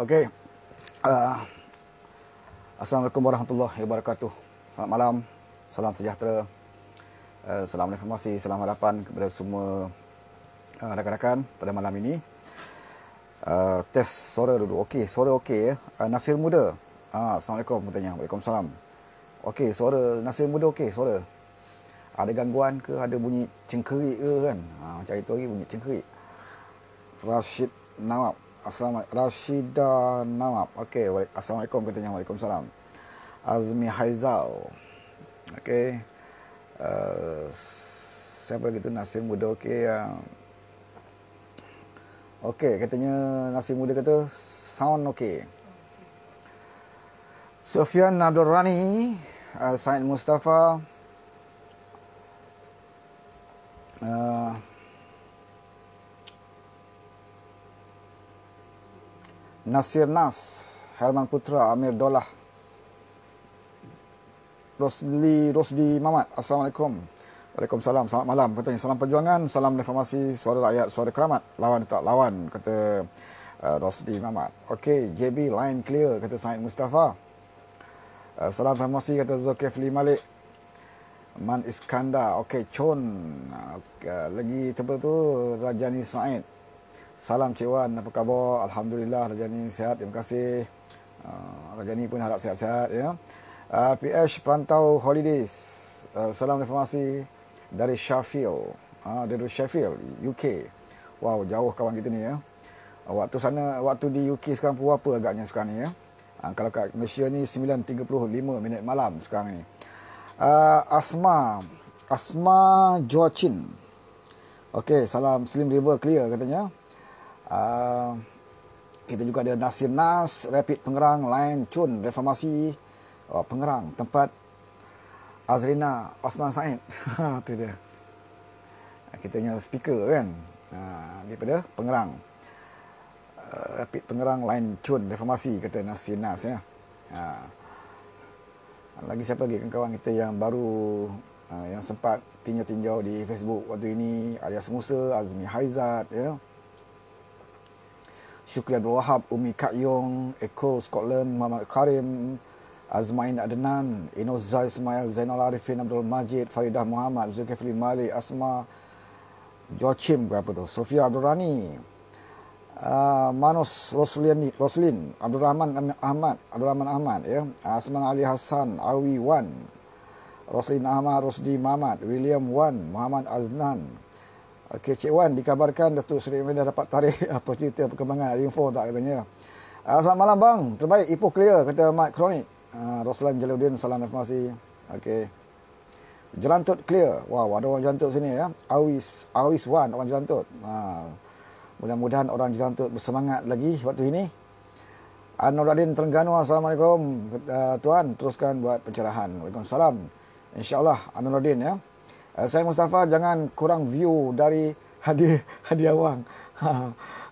Okey. Uh, Assalamualaikum warahmatullahi wabarakatuh. Selamat malam. Salam sejahtera. Uh, salam informasi, salam harapan kepada semua uh, rakan-rakan pada malam ini. Uh, test suara dulu. Okey, suara okey ya. Uh, Nasir muda. uh, Assalamualaikum bertanya. Waalaikumsalam. Okey, suara Nasir muda okey, suara. Ada gangguan ke? Ada bunyi cengkerik ke kan? Ha, uh, macam itu lagi bunyi cengkerik. Rashid Nawab. Assalamualaikum Rashida Nawab. Okey, Assalamualaikum katanya. Waalaikumsalam. Azmi Haizal. Okey. Uh, siapa gitu tu Muda okey yang uh. Okey, katanya Nasir Muda kata sound okey. Sofian Nadorani, uh, eh, Said Mustafa. Uh, Nasir Nas, Herman Putra, Amir Dolah, Rosli Rosdi Mamat. Assalamualaikum. Waalaikumsalam. Selamat malam. Katanya salam perjuangan, salam reformasi, suara rakyat, suara keramat. Lawan tak lawan, kata uh, Rosdi Mamat. Okey, JB line clear, kata Said Mustafa. Uh, salam reformasi, kata Zulkifli Malik. Man Iskandar. Okey, Chon. Okay, uh, lagi tempat tu, Rajani Said. Salam Cik Wan, apa khabar? Alhamdulillah Rajani sihat, terima kasih. Uh, ah, Rajani pun harap sihat-sihat. Ya. Uh, ah, PH Perantau Holidays, uh, salam informasi dari Sheffield. Uh, dari Sheffield, UK. Wow, jauh kawan kita ni ya. Uh, waktu sana, waktu di UK sekarang pun apa agaknya sekarang ni ya. Uh, kalau kat Malaysia ni 9.35 minit malam sekarang ni. Uh, Asma, Asma Joachin. Okey, salam Slim River clear katanya. Ah, kita juga ada Nasir Nas, Rapid Pengerang, Lain Chun, Reformasi, oh, Pengerang, tempat Azrina Osman Said. Itu ah, dia. Ah, kita punya speaker kan. Ha, daripada Pengerang. Uh, Rapid Pengerang, Lain Chun, Reformasi kata Nasir Nas ya. Ha. Lagi siapa lagi kawan-kawan kita yang baru uh, yang sempat tinjau-tinjau di Facebook waktu ini Alias Musa, Azmi Haizat ya. Syukri Abdul Wahab, Umi Kak Yong, Eko Scotland, Muhammad Karim, Azmain Adnan, Ino Zai Ismail, Zainal Arifin Abdul Majid, Faridah Muhammad, Zulkifli Mali, Asma, Joachim berapa tu, Sofia Abdul Rani, Uh, Manus Roslin, Roslin Abdul Rahman Ahmad Abdul Rahman Ahmad ya Asman Ali Hassan Awi Wan Roslin Ahmad Rosdi Mamat William Wan Muhammad Aznan Okey Cik Wan dikabarkan Datuk Seri Medan dapat tarik apa cerita perkembangan info tak katanya. Uh, selamat malam bang. Terbaik Ipoh clear kata Mat Kronik. Uh, Roslan Jaludin salam informasi. Okey. Jelantut clear. Wow, ada orang jelantut sini ya. Awis, Awis Wan orang jelantut. Ha. Uh, mudah-mudahan orang jelantut bersemangat lagi waktu ini. Anuradin Terengganu, Assalamualaikum. Uh, tuan, teruskan buat pencerahan. Waalaikumsalam. InsyaAllah, Anuradin ya. Eh, saya Mustafa jangan kurang view dari hadiah hadiah wang.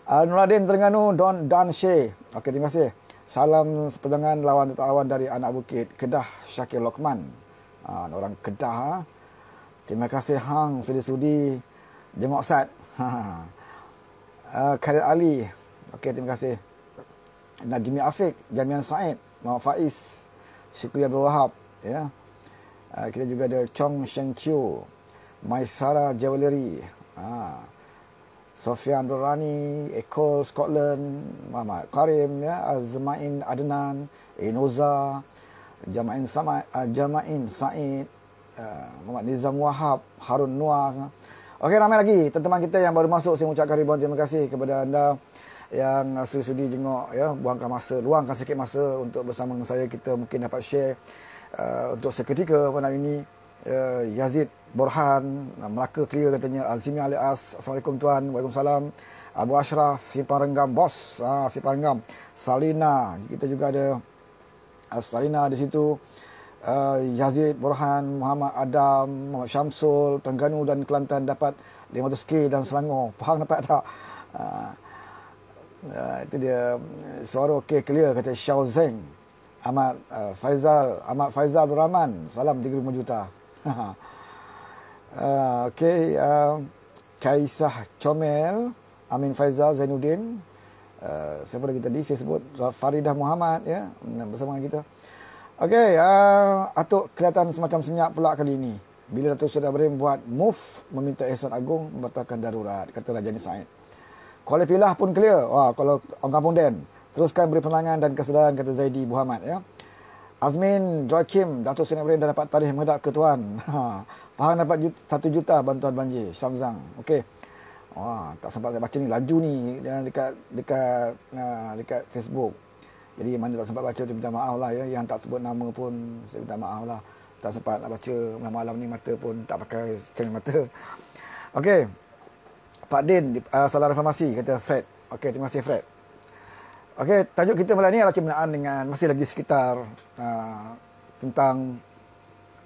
Anuradin eh, Terengganu Don Dan Shay. Okey terima kasih. Salam sepedangan lawan atau awan dari anak bukit Kedah Syakir Lokman. Ha, orang Kedah. Ha? Terima kasih Hang sudi sudi Jemok Sat. Ha. Uh, Khalid Ali. Okey terima kasih. Najmi Afiq, Jamian Said, Muhammad Faiz, Syukri Abdul Wahab. Ya. Uh, kita juga ada Chong Shen Chiu. Maisara Jewelry. Ha. Ah. Sofian Rani, Ecole Scotland, Muhammad Karim, ya, Azmain Adnan, Enoza, Jamain Samad, uh, ah, Jamain Said, uh, Muhammad Nizam Wahab, Harun Nuah. Okey ramai lagi teman-teman kita yang baru masuk saya ucapkan ribuan terima kasih kepada anda yang sudi-sudi jenguk ya buangkan masa luangkan sikit masa untuk bersama dengan saya kita mungkin dapat share uh, untuk seketika malam ini uh, Yazid Burhan, uh, Melaka clear katanya Azmi Ali As. Assalamualaikum tuan. Waalaikumsalam. Abu Ashraf, Simpan Renggam Bos, ah, ha, Simpan Renggam Salina, kita juga ada eh, Salina di situ uh, Yazid, Burhan, Muhammad Adam Muhammad Syamsul, Terengganu dan Kelantan dapat 500k dan Selangor Pahang dapat tak? Uh, uh, itu dia suara ok clear kata Xiao Zeng Ahmad uh, Faizal Ahmad Faizal Rahman, salam 35 juta uh, ah, okay, uh, ah, Kaisah Comel, Amin Faizal Zainuddin, uh, siapa lagi tadi, saya sebut Faridah Muhammad ya, yeah, mm, bersama dengan kita. Okay, uh, Atuk kelihatan semacam senyap pula kali ini. Bila Datuk Sudah Berim buat move meminta Ehsan Agong membatalkan darurat, kata Raja Nisaid. Kuala Pilah pun clear, Wah, kalau orang kampung Den, teruskan beri penangan dan kesedaran, kata Zaidi Muhammad. Ya. Azmin, Joakim, datuk Sina Ibrahim dah dapat tarikh menghadap ke Tuhan. Pahang ha, dapat satu juta bantuan banjir. Samzang. Okey. Wah, tak sempat saya baca ni. Laju ni dekat dekat dekat, ha, dekat Facebook. Jadi mana tak sempat baca, tu, minta maaf lah. Ya. Yang tak sebut nama pun, saya minta maaf lah. Tak sempat nak baca malam, malam ni mata pun tak pakai cermin mata. Okey. Pak Din, uh, ah, salah reformasi, kata Fred. Okey, terima kasih Fred. Okey, tajuk kita malam ni adalah berkenaan dengan masih lagi sekitar uh, tentang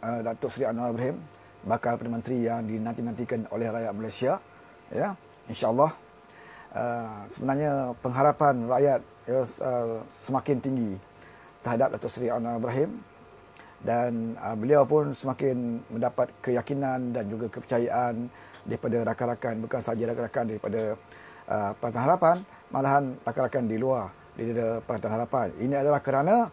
uh, Datuk Seri Anwar Ibrahim bakal Perdana Menteri yang dinanti-nantikan oleh rakyat Malaysia. Ya, insya-Allah uh, sebenarnya pengharapan rakyat ya, uh, semakin tinggi terhadap Datuk Seri Anwar Ibrahim dan uh, beliau pun semakin mendapat keyakinan dan juga kepercayaan daripada rakan-rakan bukan sahaja rakan-rakan daripada uh, Pertahanan Harapan malahan rakan-rakan di luar leader Pakatan Harapan. Ini adalah kerana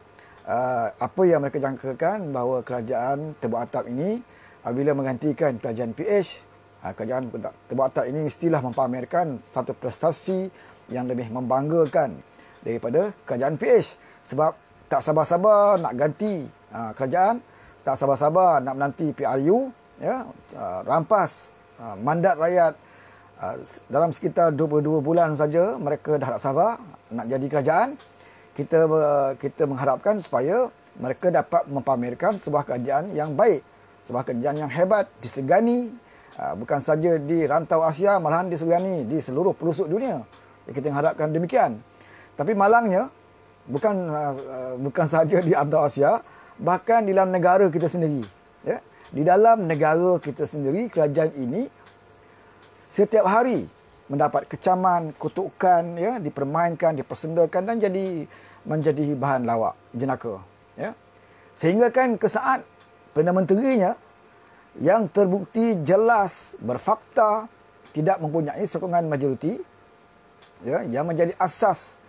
uh, apa yang mereka jangkakan bahawa kerajaan terbuat atap ini apabila menggantikan kerajaan PH, uh, kerajaan terbuat atap ini mestilah mempamerkan satu prestasi yang lebih membanggakan daripada kerajaan PH sebab tak sabar-sabar nak ganti uh, kerajaan, tak sabar-sabar nak menanti PRU ya uh, rampas uh, mandat rakyat uh, dalam sekitar 22 bulan saja mereka dah tak sabar nak jadi kerajaan kita kita mengharapkan supaya mereka dapat mempamerkan sebuah kerajaan yang baik sebuah kerajaan yang hebat disegani ah, bukan saja di rantau Asia malahan disegani di seluruh pelosok dunia kita mengharapkan demikian tapi malangnya bukan ah, bukan saja di rantau Asia bahkan di dalam negara kita sendiri ya. di dalam negara kita sendiri kerajaan ini setiap hari mendapat kecaman, kutukan, ya, dipermainkan, dipersendakan dan jadi menjadi bahan lawak jenaka. Ya. Sehingga kan kesaat Perdana Menterinya yang terbukti jelas berfakta tidak mempunyai sokongan majoriti ya, yang menjadi asas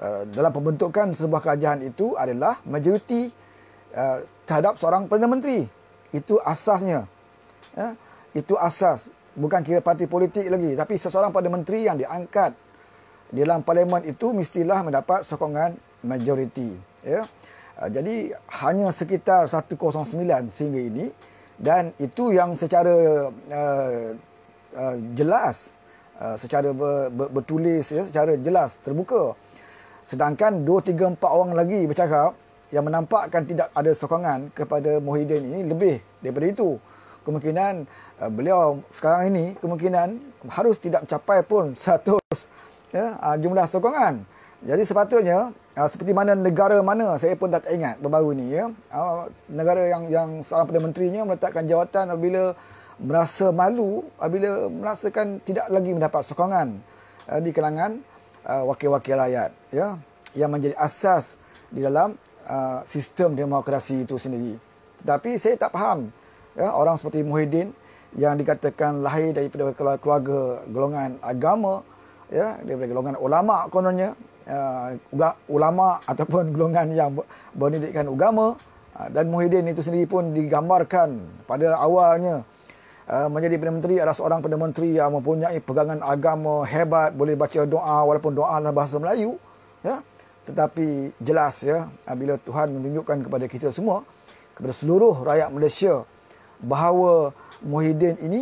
uh, dalam pembentukan sebuah kerajaan itu adalah majoriti uh, terhadap seorang Perdana Menteri. Itu asasnya. Ya. Itu asas bukan kira parti politik lagi tapi seseorang pada menteri yang diangkat di dalam parlimen itu mestilah mendapat sokongan majoriti ya ah, jadi hanya sekitar 109 sehingga ini dan itu yang secara uh, uh, jelas uh, secara ber, ber, bertulis ya secara jelas terbuka sedangkan 2 3 4 orang lagi bercakap yang menampakkan tidak ada sokongan kepada Muhyiddin ini lebih daripada itu kemungkinan uh, beliau sekarang ini kemungkinan harus tidak capai pun 100 ya uh, jumlah sokongan. Jadi sepatutnya uh, seperti mana negara mana saya pun dah tak ingat baru ini ya uh, negara yang yang seorang perdana menterinya meletakkan jawatan apabila merasa malu apabila merasakan tidak lagi mendapat sokongan uh, di kalangan uh, wakil-wakil rakyat ya yang menjadi asas di dalam uh, sistem demokrasi itu sendiri. Tetapi saya tak faham ya, orang seperti Muhyiddin yang dikatakan lahir daripada keluarga golongan agama ya daripada golongan ulama kononnya uh, ulama ataupun golongan yang berpendidikan agama uh, ha, dan Muhyiddin itu sendiri pun digambarkan pada awalnya ha, menjadi Perdana Menteri adalah seorang Perdana Menteri yang mempunyai pegangan agama hebat boleh baca doa walaupun doa dalam bahasa Melayu ya tetapi jelas ya bila Tuhan menunjukkan kepada kita semua kepada seluruh rakyat Malaysia bahawa Muhyiddin ini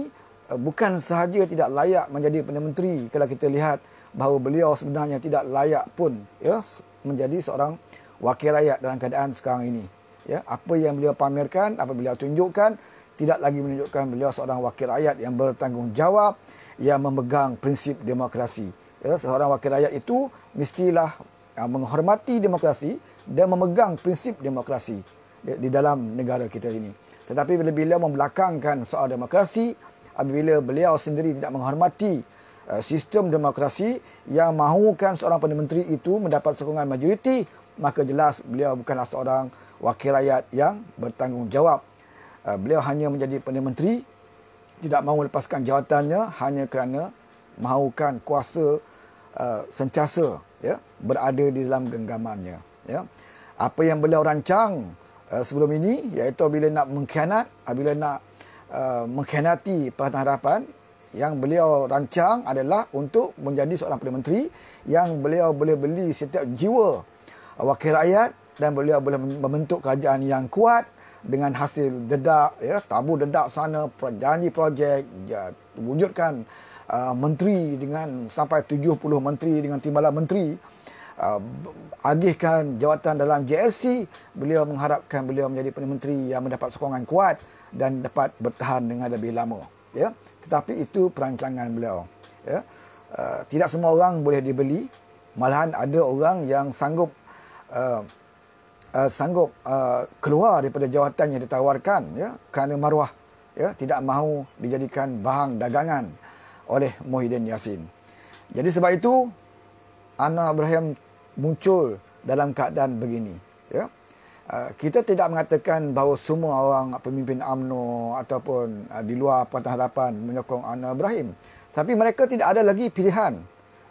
eh, bukan sahaja tidak layak menjadi Perdana Menteri kalau kita lihat bahawa beliau sebenarnya tidak layak pun ya menjadi seorang wakil rakyat dalam keadaan sekarang ini ya apa yang beliau pamerkan apa beliau tunjukkan tidak lagi menunjukkan beliau seorang wakil rakyat yang bertanggungjawab yang memegang prinsip demokrasi ya seorang wakil rakyat itu mestilah eh, menghormati demokrasi dan memegang prinsip demokrasi di dalam negara kita ini tetapi bila beliau membelakangkan soal demokrasi, apabila beliau sendiri tidak menghormati eh, sistem demokrasi yang mahukan seorang Perdana Menteri itu mendapat sokongan majoriti, maka jelas beliau bukanlah seorang wakil rakyat yang bertanggungjawab. Eh, beliau hanya menjadi Perdana Menteri, tidak mahu lepaskan jawatannya hanya kerana mahukan kuasa uh, sentiasa ya, berada di dalam genggamannya. Ya. Apa yang beliau rancang Eh, sebelum ini iaitu bila nak mengkhianat eh, bila nak uh, mengkhianati Pakatan Harapan yang beliau rancang adalah untuk menjadi seorang Perdana Menteri yang beliau boleh beli setiap jiwa wakil rakyat dan beliau boleh membentuk kerajaan yang kuat dengan hasil dedak, ya, tabu dedak sana, janji projek, ya, wujudkan uh, menteri dengan sampai 70 menteri dengan timbalan menteri. Uh, agihkan jawatan dalam JLC, beliau mengharapkan beliau menjadi Perdana Menteri yang mendapat sokongan kuat dan dapat bertahan dengan lebih lama. Ya? Tetapi itu perancangan beliau. Ya? Uh, tidak semua orang boleh dibeli, malahan ada orang yang sanggup uh, uh, sanggup uh, keluar daripada jawatan yang ditawarkan ya? kerana maruah ya? tidak mahu dijadikan bahan dagangan oleh Muhyiddin Yassin. Jadi sebab itu, Anwar Ibrahim muncul dalam keadaan begini. Ya? Uh, kita tidak mengatakan bahawa semua orang ah, pemimpin UMNO ataupun uh, di luar Pantai Harapan menyokong Anwar Ibrahim. Tapi mereka tidak ada lagi pilihan.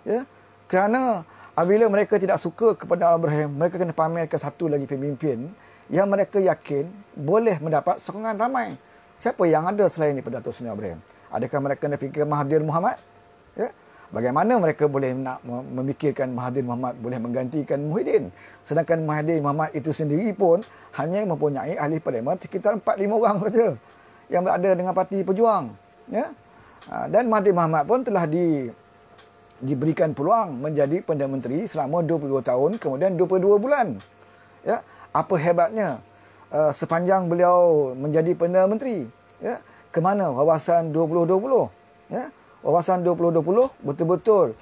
Ya? Kerana apabila mereka tidak suka kepada Anwar Ibrahim, mereka kena pamerkan satu lagi pemimpin yang mereka yakin boleh mendapat sokongan ramai. Siapa yang ada selain daripada Dato' Sunil Ibrahim? Adakah mereka kena fikir Mahathir Muhammad? bagaimana mereka boleh nak memikirkan Mahathir Muhammad boleh menggantikan Muhyiddin sedangkan Mahathir Muhammad itu sendiri pun hanya mempunyai ahli parlimen sekitar 4-5 orang saja yang berada dengan parti pejuang ya? Ha, dan Mahathir Muhammad pun telah di diberikan peluang menjadi Perdana Menteri selama 22 tahun kemudian 22 bulan ya? apa hebatnya uh, sepanjang beliau menjadi Perdana Menteri ya? Kemana wawasan 2020 ya? wawasan 2020 betul-betul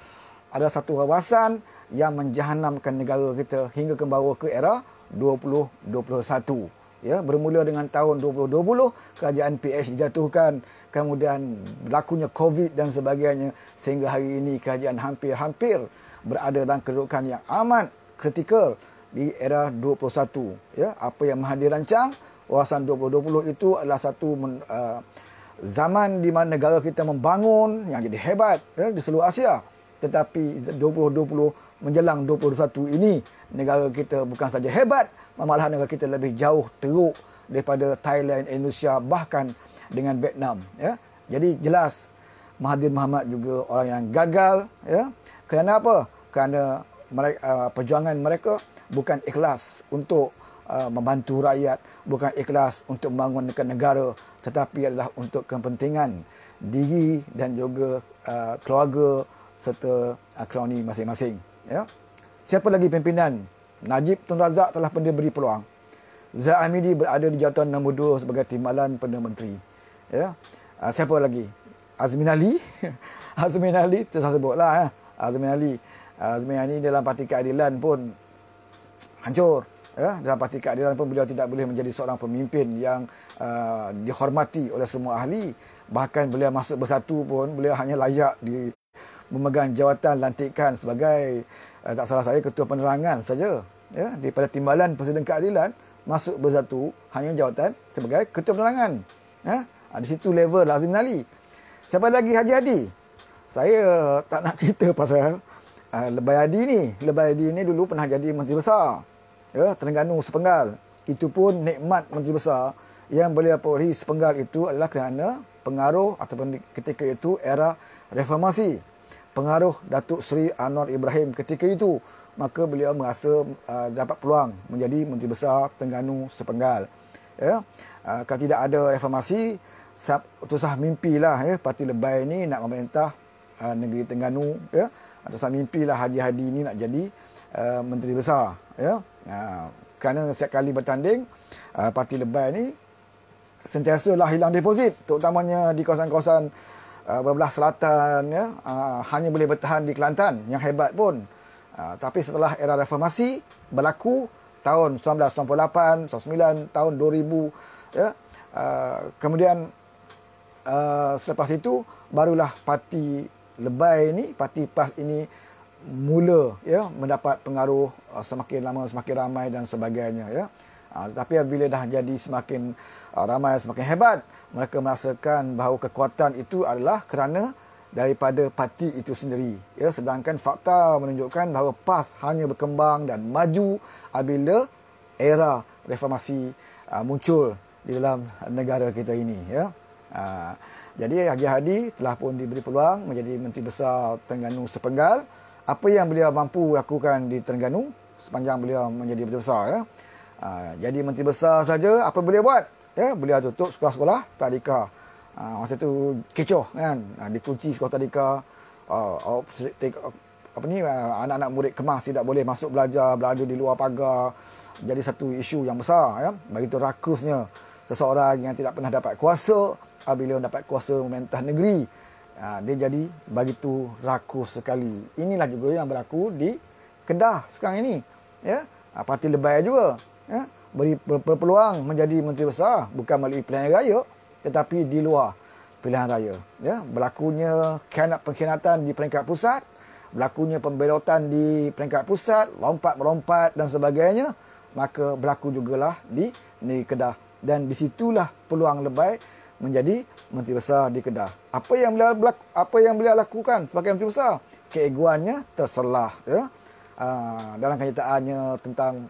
ada satu wawasan yang menjahanamkan negara kita hingga ke bawah ke era 2021. Ya, bermula dengan tahun 2020, kerajaan PH dijatuhkan, kemudian berlakunya COVID dan sebagainya, sehingga hari ini kerajaan hampir-hampir berada dalam kedudukan yang amat kritikal di era 21. Ya, apa yang Mahathir rancang, wawasan 2020 itu adalah satu uh, zaman di mana negara kita membangun yang jadi hebat ya, di seluruh Asia. Tetapi 2020 menjelang 2021 ini negara kita bukan saja hebat, malah negara kita lebih jauh teruk daripada Thailand, Indonesia bahkan dengan Vietnam. Ya. Jadi jelas Mahathir Muhammad juga orang yang gagal. Ya. Kerana apa? Kerana uh, perjuangan mereka bukan ikhlas untuk Uh, membantu rakyat bukan ikhlas untuk membangunkan negara tetapi adalah untuk kepentingan diri dan juga uh, keluarga serta uh, kroni masing-masing ya siapa lagi pimpinan Najib Tun Razak telah pun diberi peluang Zaid Amidi berada di jawatan nombor 2 sebagai timbalan Perdana Menteri ya uh, siapa lagi Azmin Ali Azmin Ali tu saya sebutlah ya Azmin Ali Azmin Ali dalam parti keadilan pun hancur ya dalam parti keadilan pun beliau tidak boleh menjadi seorang pemimpin yang uh, dihormati oleh semua ahli bahkan beliau masuk bersatu pun beliau hanya layak di memegang jawatan lantikan sebagai uh, tak salah saya ketua penerangan saja ya daripada timbalan presiden keadilan masuk bersatu hanya jawatan sebagai ketua penerangan ya ha, di situ level Azim Nali siapa lagi Haji Hadi saya tak nak cerita pasal uh, Lebay ni Lebayadi ni dulu pernah jadi menteri besar ya, Terengganu sepenggal. Itu pun nikmat Menteri Besar yang beliau perolehi sepenggal itu adalah kerana pengaruh ataupun ketika itu era reformasi. Pengaruh Datuk Seri Anwar Ibrahim ketika itu maka beliau merasa uh, dapat peluang menjadi Menteri Besar Terengganu sepenggal. Ya. Uh, kalau tidak ada reformasi, susah mimpilah ya parti lebai ini nak memerintah uh, negeri Terengganu ya. Atau sah mimpilah Haji Hadi ini nak jadi uh, Menteri Besar ya. Ha, kerana setiap kali bertanding uh, parti lebay ni sentiasa lah hilang deposit terutamanya di kawasan-kawasan uh, ha, berbelah selatan ya, uh, hanya boleh bertahan di Kelantan yang hebat pun uh, tapi setelah era reformasi berlaku tahun 1998 1999 tahun 2000 ya, uh, kemudian uh, selepas itu barulah parti lebay ini parti PAS ini mula ya mendapat pengaruh uh, semakin lama semakin ramai dan sebagainya ya uh, tapi bila dah jadi semakin uh, ramai semakin hebat mereka merasakan bahawa kekuatan itu adalah kerana daripada parti itu sendiri ya sedangkan fakta menunjukkan bahawa PAS hanya berkembang dan maju apabila era reformasi muncul di dalam negara kita ini ya jadi Haji Hadi telah pun diberi peluang menjadi menteri besar Terengganu sepenggal apa yang beliau mampu lakukan di Terengganu sepanjang beliau menjadi menteri besar ya. Ha, jadi menteri besar saja apa beliau buat? Ya, beliau tutup sekolah-sekolah tadika. Ha, ah, masa tu kecoh kan. Ha, dikunci sekolah tadika. Uh, oh, apa ni anak-anak murid kemas tidak boleh masuk belajar berada di luar pagar jadi satu isu yang besar ya tu rakusnya seseorang yang tidak pernah dapat kuasa apabila dapat kuasa memerintah negeri ha, dia jadi begitu rakus sekali. Inilah juga yang berlaku di Kedah sekarang ini. Ya, ha, parti lebay juga. Ya, beri peluang menjadi menteri besar bukan melalui pilihan raya tetapi di luar pilihan raya. Ya, berlakunya kianat pengkhianatan di peringkat pusat, berlakunya pembelotan di peringkat pusat, lompat-melompat dan sebagainya, maka berlaku jugalah di negeri Kedah. Dan disitulah peluang lebay menjadi menteri besar di Kedah. Apa yang beliau berlaku, apa yang beliau lakukan sebagai menteri besar? Keegoannya terselah ya. Uh, dalam kenyataannya tentang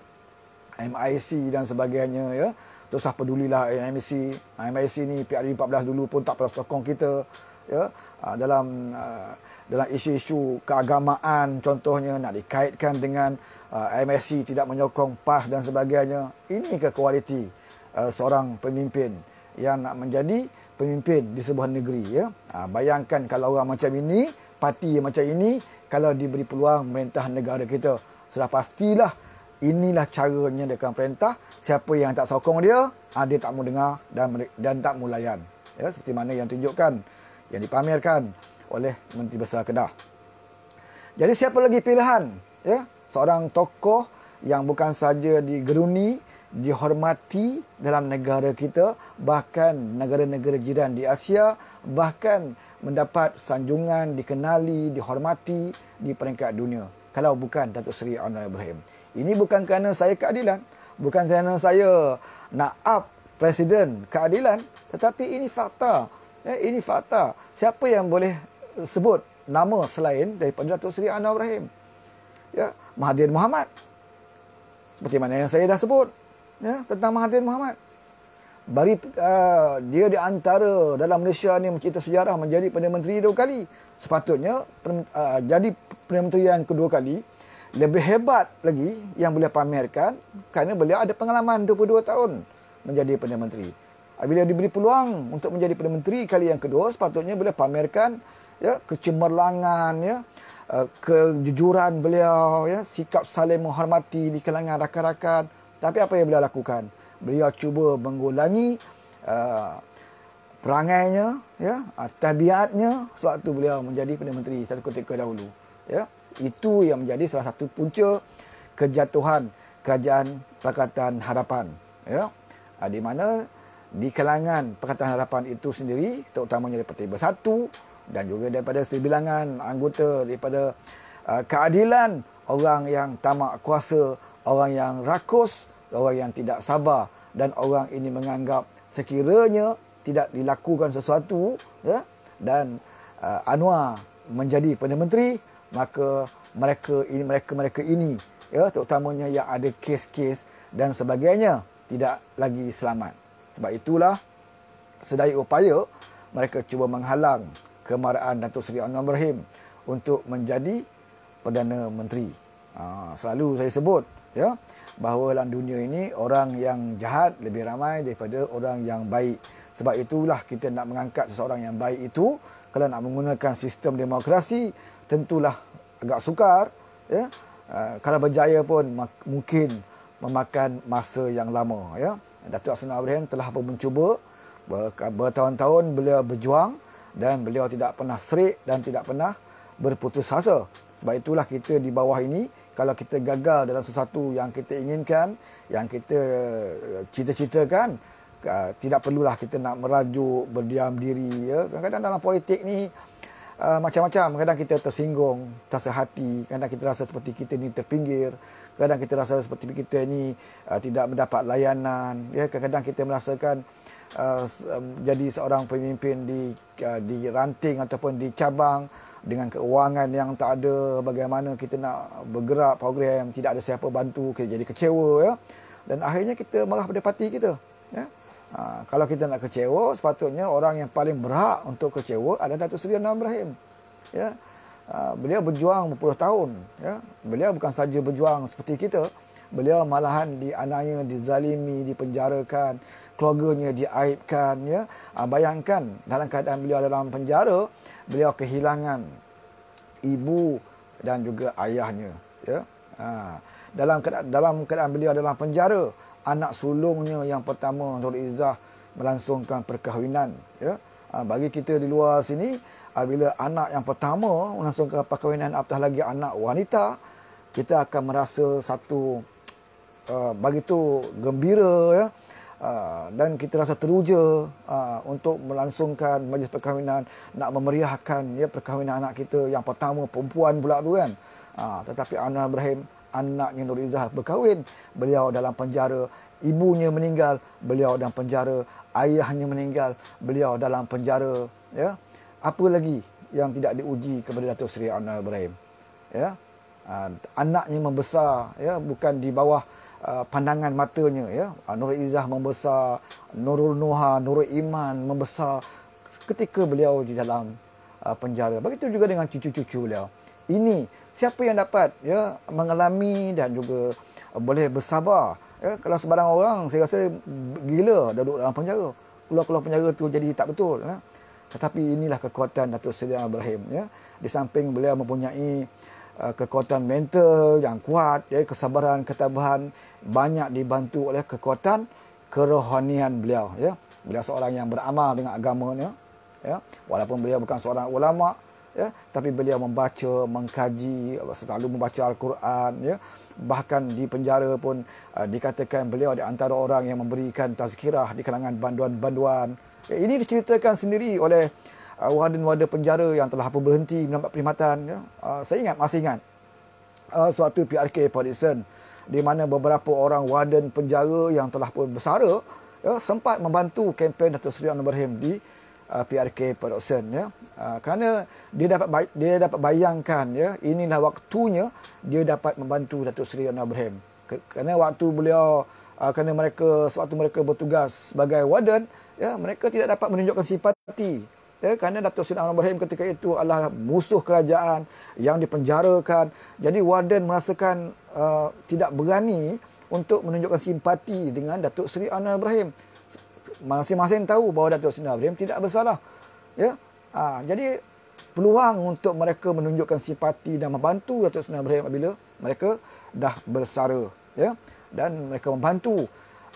MIC dan sebagainya ya. Tak usah pedulilah MIC. Ah, MIC ni PRD 14 dulu pun tak pernah sokong kita ya. Uh, dalam uh, dalam isu-isu keagamaan contohnya nak dikaitkan dengan uh, MSC tidak menyokong PAS dan sebagainya ini ke kualiti uh, seorang pemimpin yang nak menjadi pemimpin di sebuah negeri ya. Ha, bayangkan kalau orang macam ini, parti yang macam ini kalau diberi peluang memerintah negara kita, sudah pastilah inilah caranya dengan perintah. Siapa yang tak sokong dia, ha, dia tak mau dengar dan dan tak mau layan. Ya, seperti mana yang tunjukkan yang dipamerkan oleh Menteri Besar Kedah. Jadi siapa lagi pilihan? Ya, seorang tokoh yang bukan saja digeruni dihormati dalam negara kita bahkan negara-negara jiran di Asia bahkan mendapat sanjungan dikenali dihormati di peringkat dunia kalau bukan Datuk Seri Anwar Ibrahim ini bukan kerana saya keadilan bukan kerana saya nak up presiden keadilan tetapi ini fakta eh, ini fakta siapa yang boleh sebut nama selain daripada Datuk Seri Anwar Ibrahim ya Mahathir Mohamad seperti mana yang saya dah sebut ya, tentang Mahathir Muhammad. Bari, uh, dia di antara dalam Malaysia ni mencipta sejarah menjadi Perdana Menteri dua kali. Sepatutnya uh, jadi Perdana Menteri yang kedua kali lebih hebat lagi yang boleh pamerkan kerana beliau ada pengalaman 22 tahun menjadi Perdana Menteri. Bila diberi peluang untuk menjadi Perdana Menteri kali yang kedua, sepatutnya boleh pamerkan ya, kecemerlangan, ya, uh, kejujuran beliau, ya, sikap saling menghormati di kalangan rakan-rakan, tapi apa yang beliau lakukan? Beliau cuba mengulangi uh, perangainya, ya, uh, tabiatnya sewaktu beliau menjadi Perdana Menteri satu ketika dahulu. Ya. Itu yang menjadi salah satu punca kejatuhan Kerajaan Pakatan Harapan. Ya. Uh, di mana di kalangan Pakatan Harapan itu sendiri, terutamanya daripada Tiba Satu dan juga daripada sebilangan anggota daripada uh, keadilan orang yang tamak kuasa orang yang rakus, orang yang tidak sabar dan orang ini menganggap sekiranya tidak dilakukan sesuatu ya dan uh, Anwar menjadi perdana menteri maka mereka ini mereka mereka ini ya terutamanya yang ada kes-kes dan sebagainya tidak lagi selamat sebab itulah sedaya upaya mereka cuba menghalang kemarahan Datuk Seri Anwar Ibrahim untuk menjadi perdana menteri uh, selalu saya sebut ya bahawa dalam dunia ini orang yang jahat lebih ramai daripada orang yang baik sebab itulah kita nak mengangkat seseorang yang baik itu kalau nak menggunakan sistem demokrasi tentulah agak sukar ya uh, kalau berjaya pun mungkin memakan masa yang lama ya Datuk Hasanah Ibrahim telah pun mencuba bertahun-tahun beliau berjuang dan beliau tidak pernah serik dan tidak pernah berputus asa sebab itulah kita di bawah ini kalau kita gagal dalam sesuatu yang kita inginkan, yang kita eh, cita-citakan, eh, tidak perlulah kita nak merajuk, berdiam diri. Ya. Kadang-kadang dalam politik ni, eh, macam-macam kadang kita tersinggung rasa hati kadang kita rasa seperti kita ni terpinggir kadang kita rasa seperti kita ni tidak mendapat layanan ya, kadang kadang kita merasakan jadi seorang pemimpin di di ranting ataupun di cabang dengan keuangan yang tak ada bagaimana kita nak bergerak program tidak ada siapa bantu kita jadi kecewa ya dan akhirnya kita marah pada parti kita ya ha, kalau kita nak kecewa sepatutnya orang yang paling berhak untuk kecewa adalah Datuk Seri Anwar Ibrahim ya ha, beliau berjuang berpuluh tahun ya beliau bukan saja berjuang seperti kita beliau malahan dianiaya dizalimi dipenjarakan keluarganya diaibkan ya ha, bayangkan dalam keadaan beliau dalam penjara beliau kehilangan ibu dan juga ayahnya ya ha. dalam keadaan, dalam keadaan beliau dalam penjara anak sulungnya yang pertama Nur Izzah melangsungkan perkahwinan ya ha. bagi kita di luar sini bila anak yang pertama melangsungkan perkahwinan apatah lagi anak wanita kita akan merasa satu uh, begitu gembira ya Ah, dan kita rasa teruja ah, untuk melangsungkan majlis perkahwinan nak memeriahkan ya perkahwinan anak kita yang pertama perempuan pula tu kan ah, tetapi Anwar Ibrahim anaknya Nur Izzah berkahwin beliau dalam penjara ibunya meninggal beliau dalam penjara ayahnya meninggal beliau dalam penjara ya apa lagi yang tidak diuji kepada Datuk Seri Anwar Ibrahim ya anaknya membesar ya bukan di bawah Uh, pandangan matanya ya uh, Nur Izzah membesar Nurul Noha Nurul Iman membesar ketika beliau di dalam uh, penjara begitu juga dengan cucu-cucu beliau ini siapa yang dapat ya mengalami dan juga boleh bersabar ya kalau sebarang orang saya rasa gila duduk dalam penjara keluar-keluar penjara tu jadi tak betul ya tetapi inilah kekuatan Datuk Seri Ibrahim ya di samping beliau mempunyai kekuatan mental yang kuat ya, kesabaran ketabahan banyak dibantu oleh kekuatan kerohanian beliau ya beliau seorang yang beramal dengan agamanya ya walaupun beliau bukan seorang ulama ya tapi beliau membaca mengkaji selalu membaca al-Quran ya bahkan di penjara pun uh, dikatakan beliau di antara orang yang memberikan tazkirah di kalangan banduan-banduan ya, ini diceritakan sendiri oleh uh, warden-warden penjara yang telah pun berhenti mendapat perkhidmatan ya uh, saya ingat masih ingat uh, suatu PRK Polisen di mana beberapa orang warden penjara yang telah pun bersara ya, sempat membantu kempen Datuk Seri Anwar Ibrahim di uh, PRK Production ya. Uh, kerana dia dapat dia dapat bayangkan ya inilah waktunya dia dapat membantu Datuk Seri Anwar Ibrahim. Kerana waktu beliau uh, kerana mereka sewaktu mereka bertugas sebagai warden ya mereka tidak dapat menunjukkan simpati ya kerana Datuk Seri Anwar Ibrahim ketika itu adalah musuh kerajaan yang dipenjarakan jadi warden merasakan uh, tidak berani untuk menunjukkan simpati dengan Datuk Seri Anwar Ibrahim masing-masing tahu bahawa Datuk Seri Anwar Ibrahim tidak bersalah ya ha, jadi peluang untuk mereka menunjukkan simpati dan membantu Datuk Seri Anwar Ibrahim apabila mereka dah bersara ya dan mereka membantu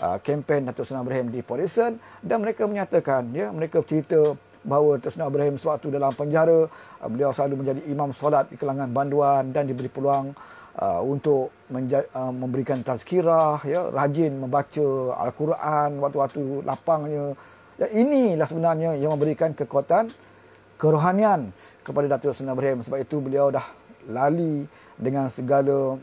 uh, kempen Datuk Seri Anwar Ibrahim di Polisen dan mereka menyatakan ya mereka cerita bahawa Tersuna Ibrahim sewaktu dalam penjara ah, beliau selalu menjadi imam solat di kelangan banduan dan diberi peluang uh, untuk uh, memberikan tazkirah ya rajin membaca al-Quran waktu-waktu lapangnya ya inilah sebenarnya yang memberikan kekuatan kerohanian kepada Datuk Tersuna Ibrahim sebab itu beliau dah lali dengan segala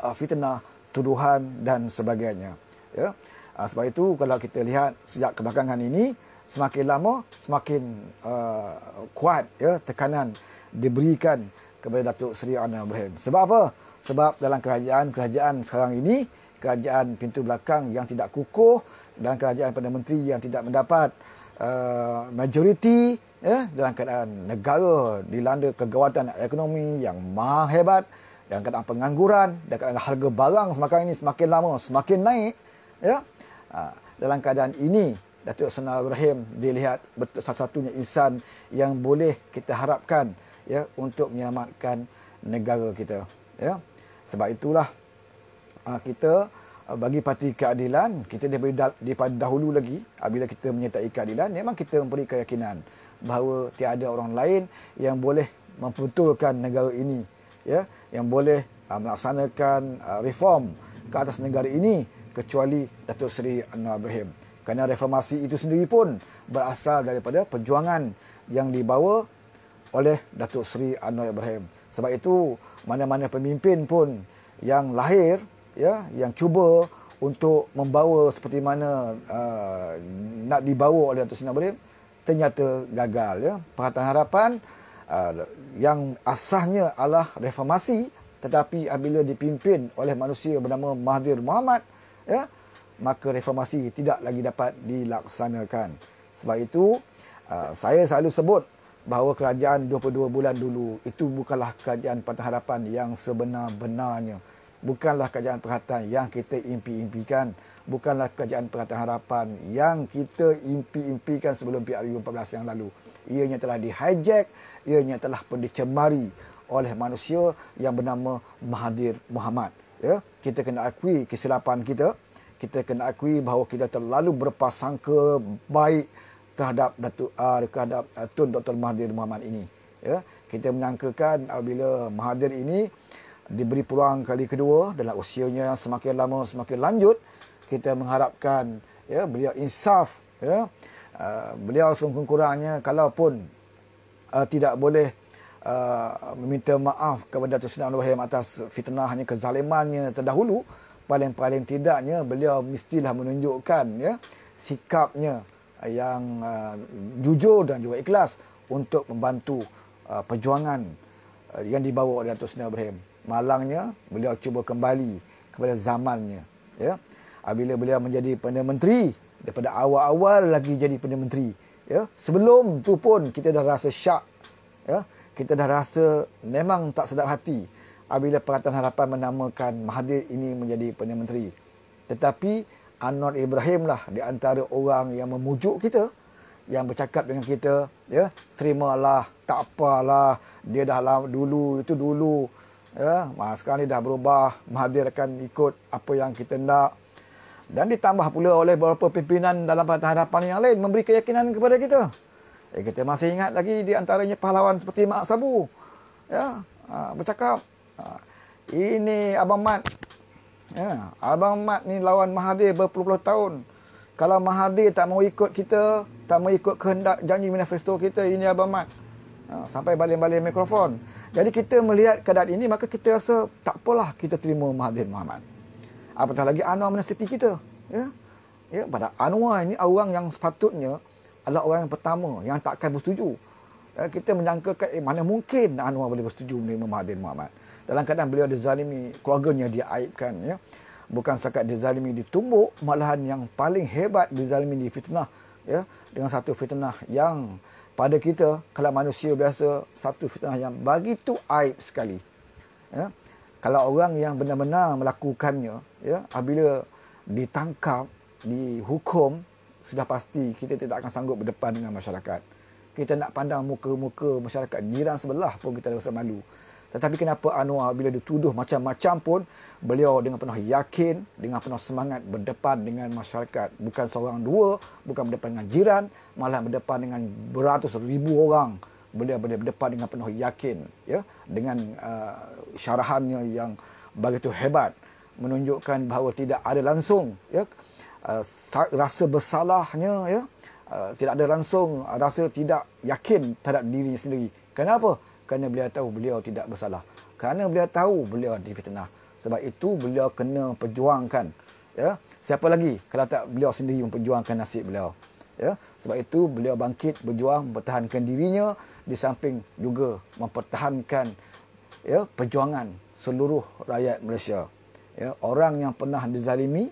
uh, fitnah tuduhan dan sebagainya ya sebab itu kalau kita lihat sejak kebelakangan ini semakin lama semakin uh, kuat ya tekanan diberikan kepada Datuk Seri Anwar Ibrahim. Sebab apa? Sebab dalam kerajaan-kerajaan sekarang ini, kerajaan pintu belakang yang tidak kukuh dan kerajaan Perdana Menteri yang tidak mendapat uh, majoriti ya, dalam keadaan negara dilanda kegawatan ekonomi yang maha hebat dan keadaan pengangguran dan keadaan harga barang semakin ini semakin lama semakin naik ya. Uh, dalam keadaan ini Datuk Sena Ibrahim dilihat satu-satunya insan yang boleh kita harapkan ya untuk menyelamatkan negara kita ya sebab itulah ha, kita ha, bagi parti keadilan kita daripada, daripada dahulu lagi apabila ha, kita menyatakan keadilan memang kita memberi keyakinan bahawa tiada orang lain yang boleh memperbetulkan negara ini ya yang boleh melaksanakan reform ke atas negara ini kecuali Datuk Seri Anwar Ibrahim kerana reformasi itu sendiri pun berasal daripada perjuangan yang dibawa oleh Datuk Seri Anwar Ibrahim. Sebab itu mana-mana pemimpin pun yang lahir ya yang cuba untuk membawa seperti mana uh, nak dibawa oleh Datuk Seri Anwar Ibrahim ternyata gagal ya. Perhatian harapan uh, yang asahnya adalah reformasi tetapi apabila dipimpin oleh manusia bernama Mahathir Muhammad ya maka reformasi tidak lagi dapat dilaksanakan. Sebab itu, uh, saya selalu sebut bahawa kerajaan 22 bulan dulu itu bukanlah kerajaan Pantai Harapan yang sebenar-benarnya. Bukanlah kerajaan perhatian yang kita impi-impikan. Bukanlah kerajaan Pantai Harapan yang kita impi-impikan sebelum PRU 14 yang lalu. Ianya telah dihijack, ianya telah pun dicemari oleh manusia yang bernama Mahathir Muhammad. Ya, kita kena akui kesilapan kita kita kena akui bahawa kita terlalu berpasangka baik terhadap Datuk uh, terhadap uh, Tun Dr Mahathir Mohamad ini ya kita menyangkakan apabila uh, Mahathir ini diberi peluang kali kedua dalam usianya yang semakin lama semakin lanjut kita mengharapkan ya beliau insaf ya uh, beliau sekurang-kurangnya kalaupun uh, tidak boleh Uh, meminta maaf kepada Datuk Sinan Wahim atas fitnahnya kezalimannya terdahulu paling-paling tidaknya beliau mestilah menunjukkan ya sikapnya yang uh, jujur dan juga ikhlas untuk membantu uh, perjuangan uh, yang dibawa oleh Datuk Seri Ibrahim. Malangnya beliau cuba kembali kepada zamannya ya. Apabila beliau menjadi Perdana Menteri daripada awal-awal lagi jadi Perdana Menteri ya. Sebelum tu pun kita dah rasa syak ya. Kita dah rasa memang tak sedap hati apabila Pakatan Harapan menamakan Mahathir ini menjadi Perdana Menteri. Tetapi Anwar Ibrahim lah di antara orang yang memujuk kita, yang bercakap dengan kita, ya, terimalah, tak apalah, dia dah lama, dulu, itu dulu, ya, sekarang ni dah berubah, Mahathir akan ikut apa yang kita nak. Dan ditambah pula oleh beberapa pimpinan dalam Pakatan Harapan yang lain memberi keyakinan kepada kita. Eh, kita masih ingat lagi di antaranya pahlawan seperti Mak Sabu. Ya, ah, bercakap Ha. Ini Abang Mat. Ya. Abang Mat ni lawan Mahathir berpuluh-puluh tahun. Kalau Mahathir tak mau ikut kita, tak mau ikut kehendak janji manifesto kita, ini Abang Mat. Ha. Sampai balik-balik mikrofon. Jadi kita melihat keadaan ini, maka kita rasa tak apalah kita terima Mahathir Muhammad. Apatah lagi Anwar Manasiti kita. Ya. Ya, pada Anwar ini orang yang sepatutnya adalah orang yang pertama yang tak takkan bersetuju. Ya, kita menyangkakan eh, mana mungkin Anwar boleh bersetuju menerima Mahathir Muhammad dalam keadaan beliau zalimi keluarganya diaibkan ya bukan sekat zalimi ditumbuk malahan yang paling hebat dia dizalimi difitnah ya dengan satu fitnah yang pada kita kalau manusia biasa satu fitnah yang begitu aib sekali ya kalau orang yang benar-benar melakukannya ya apabila ditangkap dihukum sudah pasti kita tidak akan sanggup berdepan dengan masyarakat kita nak pandang muka-muka masyarakat jiran sebelah pun kita rasa malu tetapi kenapa Anwar bila dituduh macam-macam pun beliau dengan penuh yakin, dengan penuh semangat berdepan dengan masyarakat. Bukan seorang dua, bukan berdepan dengan jiran, malah berdepan dengan beratus ribu orang. Beliau boleh berdepan dengan penuh yakin ya dengan uh, syarahannya yang begitu hebat menunjukkan bahawa tidak ada langsung ya uh, rasa bersalahnya ya uh, tidak ada langsung rasa tidak yakin terhadap dirinya sendiri kenapa kerana beliau tahu beliau tidak bersalah kerana beliau tahu beliau di difitnah sebab itu beliau kena perjuangkan ya siapa lagi kalau tak beliau sendiri memperjuangkan nasib beliau ya sebab itu beliau bangkit berjuang mempertahankan dirinya di samping juga mempertahankan ya perjuangan seluruh rakyat Malaysia ya orang yang pernah dizalimi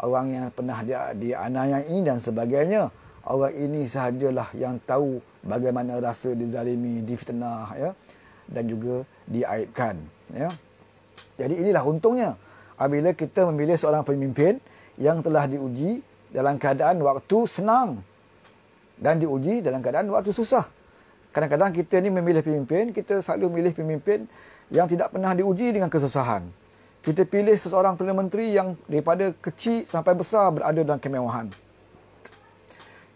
orang yang pernah dia dianiaya dan sebagainya orang ini sahajalah yang tahu bagaimana rasa dizalimi, difitnah ya dan juga diaibkan ya. Jadi inilah untungnya apabila kita memilih seorang pemimpin yang telah diuji dalam keadaan waktu senang dan diuji dalam keadaan waktu susah. Kadang-kadang kita ni memilih pemimpin, kita selalu memilih pemimpin yang tidak pernah diuji dengan kesusahan. Kita pilih seseorang Perdana Menteri yang daripada kecil sampai besar berada dalam kemewahan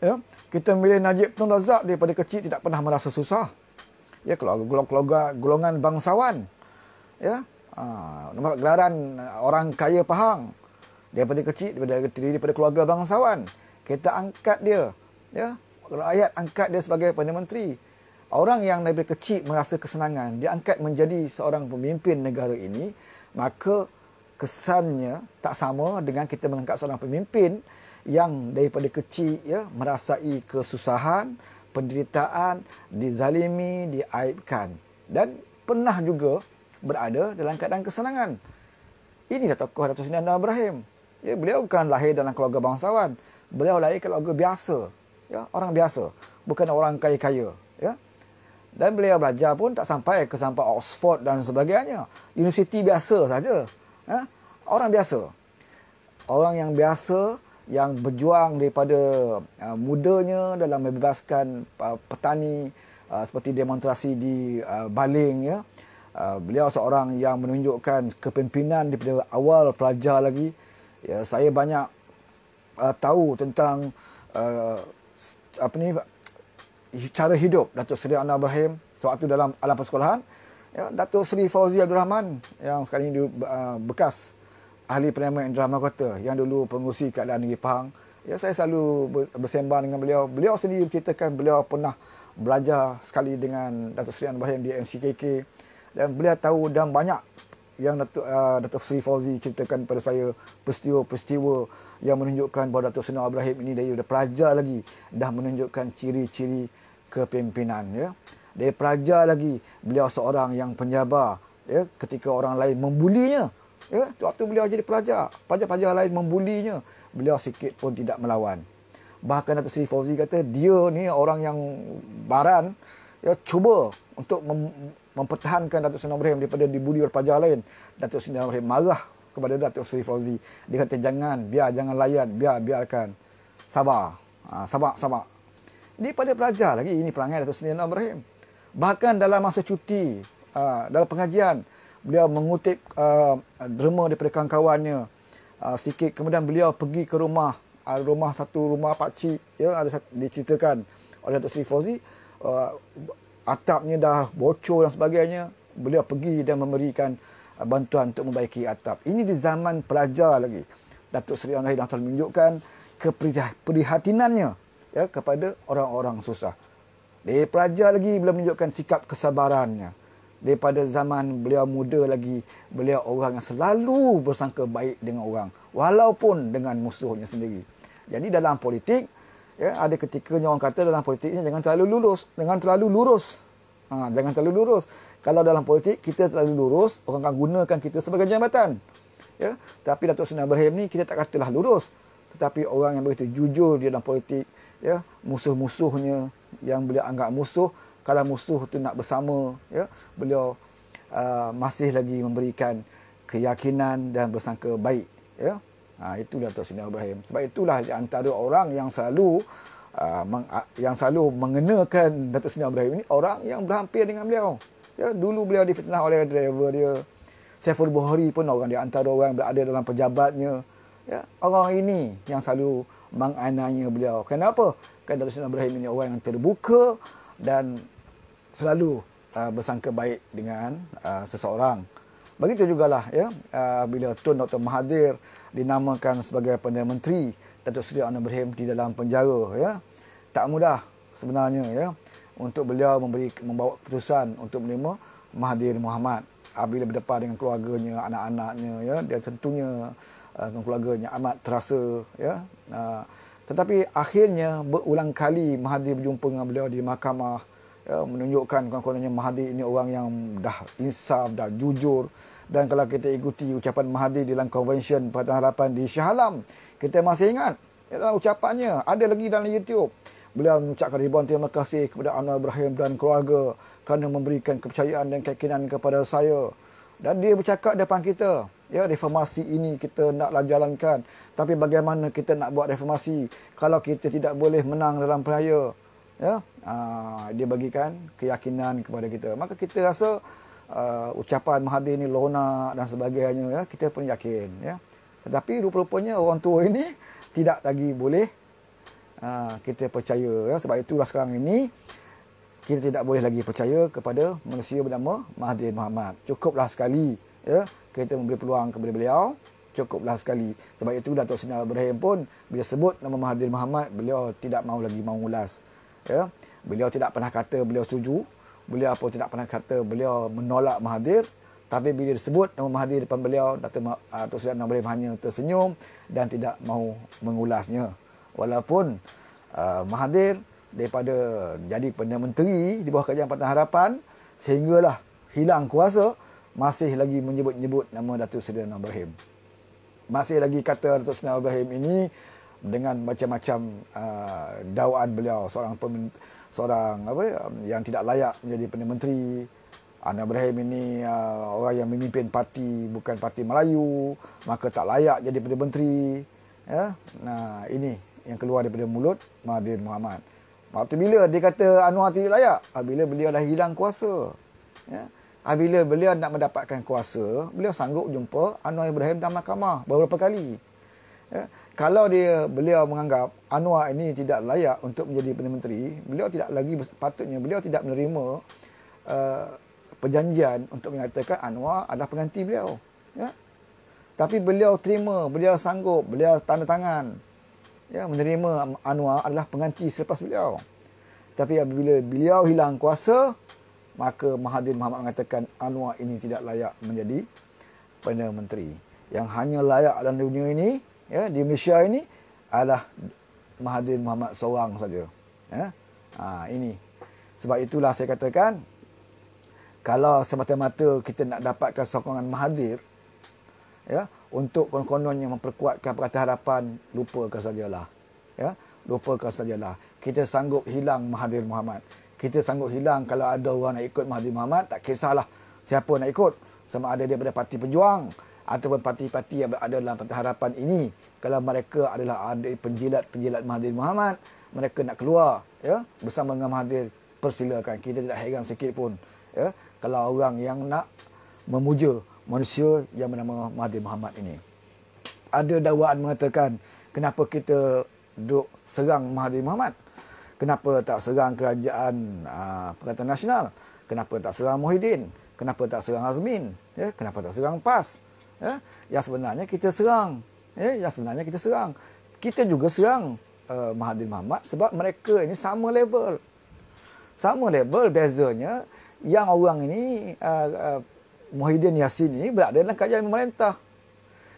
ya kita memilih Najib Tun Razak daripada kecil tidak pernah merasa susah ya keluarga golongan bangsawan ya ha, nama gelaran eh, orang kaya Pahang daripada kecil daripada terdiri daripada keluarga bangsawan kita angkat dia ya rakyat angkat dia sebagai perdana menteri orang yang dari kecil merasa kesenangan dia angkat menjadi seorang pemimpin negara ini maka kesannya tak sama dengan kita mengangkat seorang pemimpin yang daripada kecil ya merasai kesusahan, penderitaan, dizalimi, diaibkan dan pernah juga berada dalam keadaan kesenangan. Inilah tokoh Datuk Seri Abdul Ibrahim. Ya, beliau bukan lahir dalam keluarga bangsawan. Beliau lahir keluarga biasa, ya, orang biasa, bukan orang kaya-kaya, ya. Dan beliau belajar pun tak sampai ke sampai Oxford dan sebagainya. Universiti biasa saja. Ya. Orang biasa. Orang yang biasa yang berjuang daripada uh, mudanya dalam membebaskan uh, petani uh, seperti demonstrasi di uh, Baling ya. Uh, beliau seorang yang menunjukkan kepimpinan daripada awal pelajar lagi. Ya, saya banyak uh, tahu tentang uh, apa ni cara hidup Datuk Seri Anwar Ibrahim sewaktu dalam alam persekolahan. Ya, Datuk Seri Fauzi Abdul Rahman yang sekarang ini uh, bekas ahli penerima Indra Mahkota yang dulu pengurusi keadaan negeri Pahang. Ya, saya selalu bersembang dengan beliau. Beliau sendiri ceritakan beliau pernah belajar sekali dengan Datuk Seri Anwarim di MCKK dan beliau tahu dan banyak yang Datuk, uh, Datuk Sri Fauzi ceritakan kepada saya peristiwa-peristiwa yang menunjukkan bahawa Datuk Seri Ibrahim ini dia sudah pelajar lagi dah menunjukkan ciri-ciri kepimpinan ya. dia pelajar lagi beliau seorang yang penjabar ya ketika orang lain membulinya. Ya, waktu beliau jadi pelajar, pelajar-pelajar lain membulinya. Beliau sikit pun tidak melawan. Bahkan Datuk Seri Fauzi kata, dia ni orang yang baran, ya, cuba untuk mem- mempertahankan Datuk Seri Ibrahim daripada dibuli oleh pelajar lain. Datuk Seri Ibrahim marah kepada Datuk Seri Fauzi. Dia kata, jangan, biar, jangan layan, biar, biarkan. Sabar, ha, sabar, sabar. Ini pada pelajar lagi, ini perangai Datuk Seri Ibrahim. Bahkan dalam masa cuti, ha, dalam pengajian, beliau mengutip uh, derma daripada kawan-kawannya uh, sikit kemudian beliau pergi ke rumah uh, rumah satu rumah pak cik ya ada satu, diceritakan oleh Datuk Sri Fauzi uh, atapnya dah bocor dan sebagainya beliau pergi dan memberikan uh, bantuan untuk membaiki atap ini di zaman pelajar lagi Datuk Sri Anwar telah menunjukkan keprihatinannya ya kepada orang-orang susah. Dia pelajar lagi belum menunjukkan sikap kesabarannya daripada zaman beliau muda lagi beliau orang yang selalu bersangka baik dengan orang walaupun dengan musuhnya sendiri jadi dalam politik ya ada ketikanya orang kata dalam politik ini jangan terlalu lurus jangan terlalu lurus ha, jangan terlalu lurus kalau dalam politik kita terlalu lurus orang akan gunakan kita sebagai jabatan ya tapi Datuk Sunan Ibrahim ni kita tak katalah lurus tetapi orang yang begitu jujur di dalam politik ya musuh-musuhnya yang beliau anggap musuh kalau musuh tu nak bersama ya beliau uh, masih lagi memberikan keyakinan dan bersangka baik ya ha, ah, itu Dato Sina Ibrahim sebab itulah di antara orang yang selalu uh, meng, uh, yang selalu mengenakan Dato Sina Ibrahim ini orang yang berhampir dengan beliau ya dulu beliau difitnah oleh driver dia Saiful Bukhari pun orang di antara orang yang berada dalam pejabatnya ya orang ini yang selalu menganiaya beliau kenapa kan Dato Sina Ibrahim ini orang yang terbuka dan selalu uh, bersangka baik dengan uh, seseorang. Begitu lah, ya uh, bila Tun Dr Mahathir dinamakan sebagai Perdana Menteri Datuk Seri Anwar Ibrahim di dalam penjara ya. Tak mudah sebenarnya ya untuk beliau memberi membawa keputusan untuk menerima Mahathir Muhammad apabila ah, berdepan dengan keluarganya, anak-anaknya ya, dia tentunya uh, dengan keluarganya amat terasa ya. Uh, tetapi akhirnya berulang kali Mahathir berjumpa dengan beliau di mahkamah ya, menunjukkan kononnya Mahathir ini orang yang dah insaf, dah jujur. Dan kalau kita ikuti ucapan Mahathir dalam konvensyen Pertahanan Harapan di Shah Alam, kita masih ingat ya, dalam ucapannya. Ada lagi dalam YouTube. Beliau mengucapkan ribuan terima kasih kepada Anwar Ibrahim dan keluarga kerana memberikan kepercayaan dan keyakinan kepada saya. Dan dia bercakap depan kita, ya reformasi ini kita naklah jalankan. Tapi bagaimana kita nak buat reformasi kalau kita tidak boleh menang dalam peraya? Ya, Ah, dia bagikan keyakinan kepada kita. Maka kita rasa uh, ucapan Mahathir ini lunak dan sebagainya, ya, kita pun yakin. Ya. Tetapi rupa-rupanya orang tua ini tidak lagi boleh uh, kita percaya. Ya. Sebab itulah sekarang ini, kita tidak boleh lagi percaya kepada manusia bernama Mahathir Muhammad. Cukuplah sekali ya, kita memberi peluang kepada beliau, cukuplah sekali. Sebab itu Dato' Sina Ibrahim pun bila sebut nama Mahathir Muhammad, beliau tidak mahu lagi mengulas. Ya. Beliau tidak pernah kata beliau setuju. Beliau pun tidak pernah kata beliau menolak Mahathir. Tapi bila disebut nama Mahathir depan beliau, Dr. Ma- ah, Tuan Sri Anwar hanya tersenyum dan tidak mahu mengulasnya. Walaupun uh, Mahathir daripada jadi Perdana Menteri di bawah kerajaan Patan Harapan sehinggalah hilang kuasa masih lagi menyebut-nyebut nama Datuk Seri Anwar Ibrahim. Masih lagi kata Datuk Seri Anwar Ibrahim ini dengan macam-macam uh, ah, dawaan beliau seorang pemimpin seorang apa yang tidak layak menjadi perdana menteri Anwar Ibrahim ini uh, orang yang memimpin parti bukan parti Melayu maka tak layak jadi perdana menteri ya nah ini yang keluar daripada mulut Mahathir Muhammad waktu bila dia kata Anwar tidak layak ah, bila beliau dah hilang kuasa ya Apabila ah, beliau nak mendapatkan kuasa, beliau sanggup jumpa Anwar Ibrahim dalam mahkamah beberapa kali. Ya kalau dia beliau menganggap Anwar ini tidak layak untuk menjadi Perdana Menteri, beliau tidak lagi patutnya. beliau tidak menerima uh, perjanjian untuk mengatakan Anwar adalah pengganti beliau. Ya? Tapi beliau terima, beliau sanggup, beliau tanda tangan ya, menerima Anwar adalah pengganti selepas beliau. Tapi apabila beliau hilang kuasa, maka Mahathir Muhammad mengatakan Anwar ini tidak layak menjadi Perdana Menteri. Yang hanya layak dalam dunia ini ya di Malaysia ini adalah Mahathir Muhammad seorang saja ya ha, ini sebab itulah saya katakan kalau semata-mata kita nak dapatkan sokongan Mahathir ya untuk konon-konon yang memperkuatkan perkataan harapan lupakan sajalah ya lupakan sajalah kita sanggup hilang Mahathir Muhammad kita sanggup hilang kalau ada orang nak ikut Mahathir Muhammad tak kisahlah siapa nak ikut sama ada daripada parti pejuang ataupun parti-parti yang ada dalam Pantai Harapan ini kalau mereka adalah ada penjilat-penjilat Mahathir Muhammad mereka nak keluar ya bersama dengan Mahathir persilakan kita tidak heran sikit pun ya kalau orang yang nak memuja manusia yang bernama Mahathir Muhammad ini ada dakwaan mengatakan kenapa kita duk serang Mahathir Muhammad kenapa tak serang kerajaan aa, ah, Nasional kenapa tak serang Muhyiddin kenapa tak serang Azmin ya kenapa tak serang PAS ya yang sebenarnya kita serang ya yang sebenarnya kita serang kita juga serang uh, Mahathir Mohamad sebab mereka ini sama level sama level bezanya yang orang ini uh, uh, Muhyiddin Yassin ini berada dalam kajian pemerintah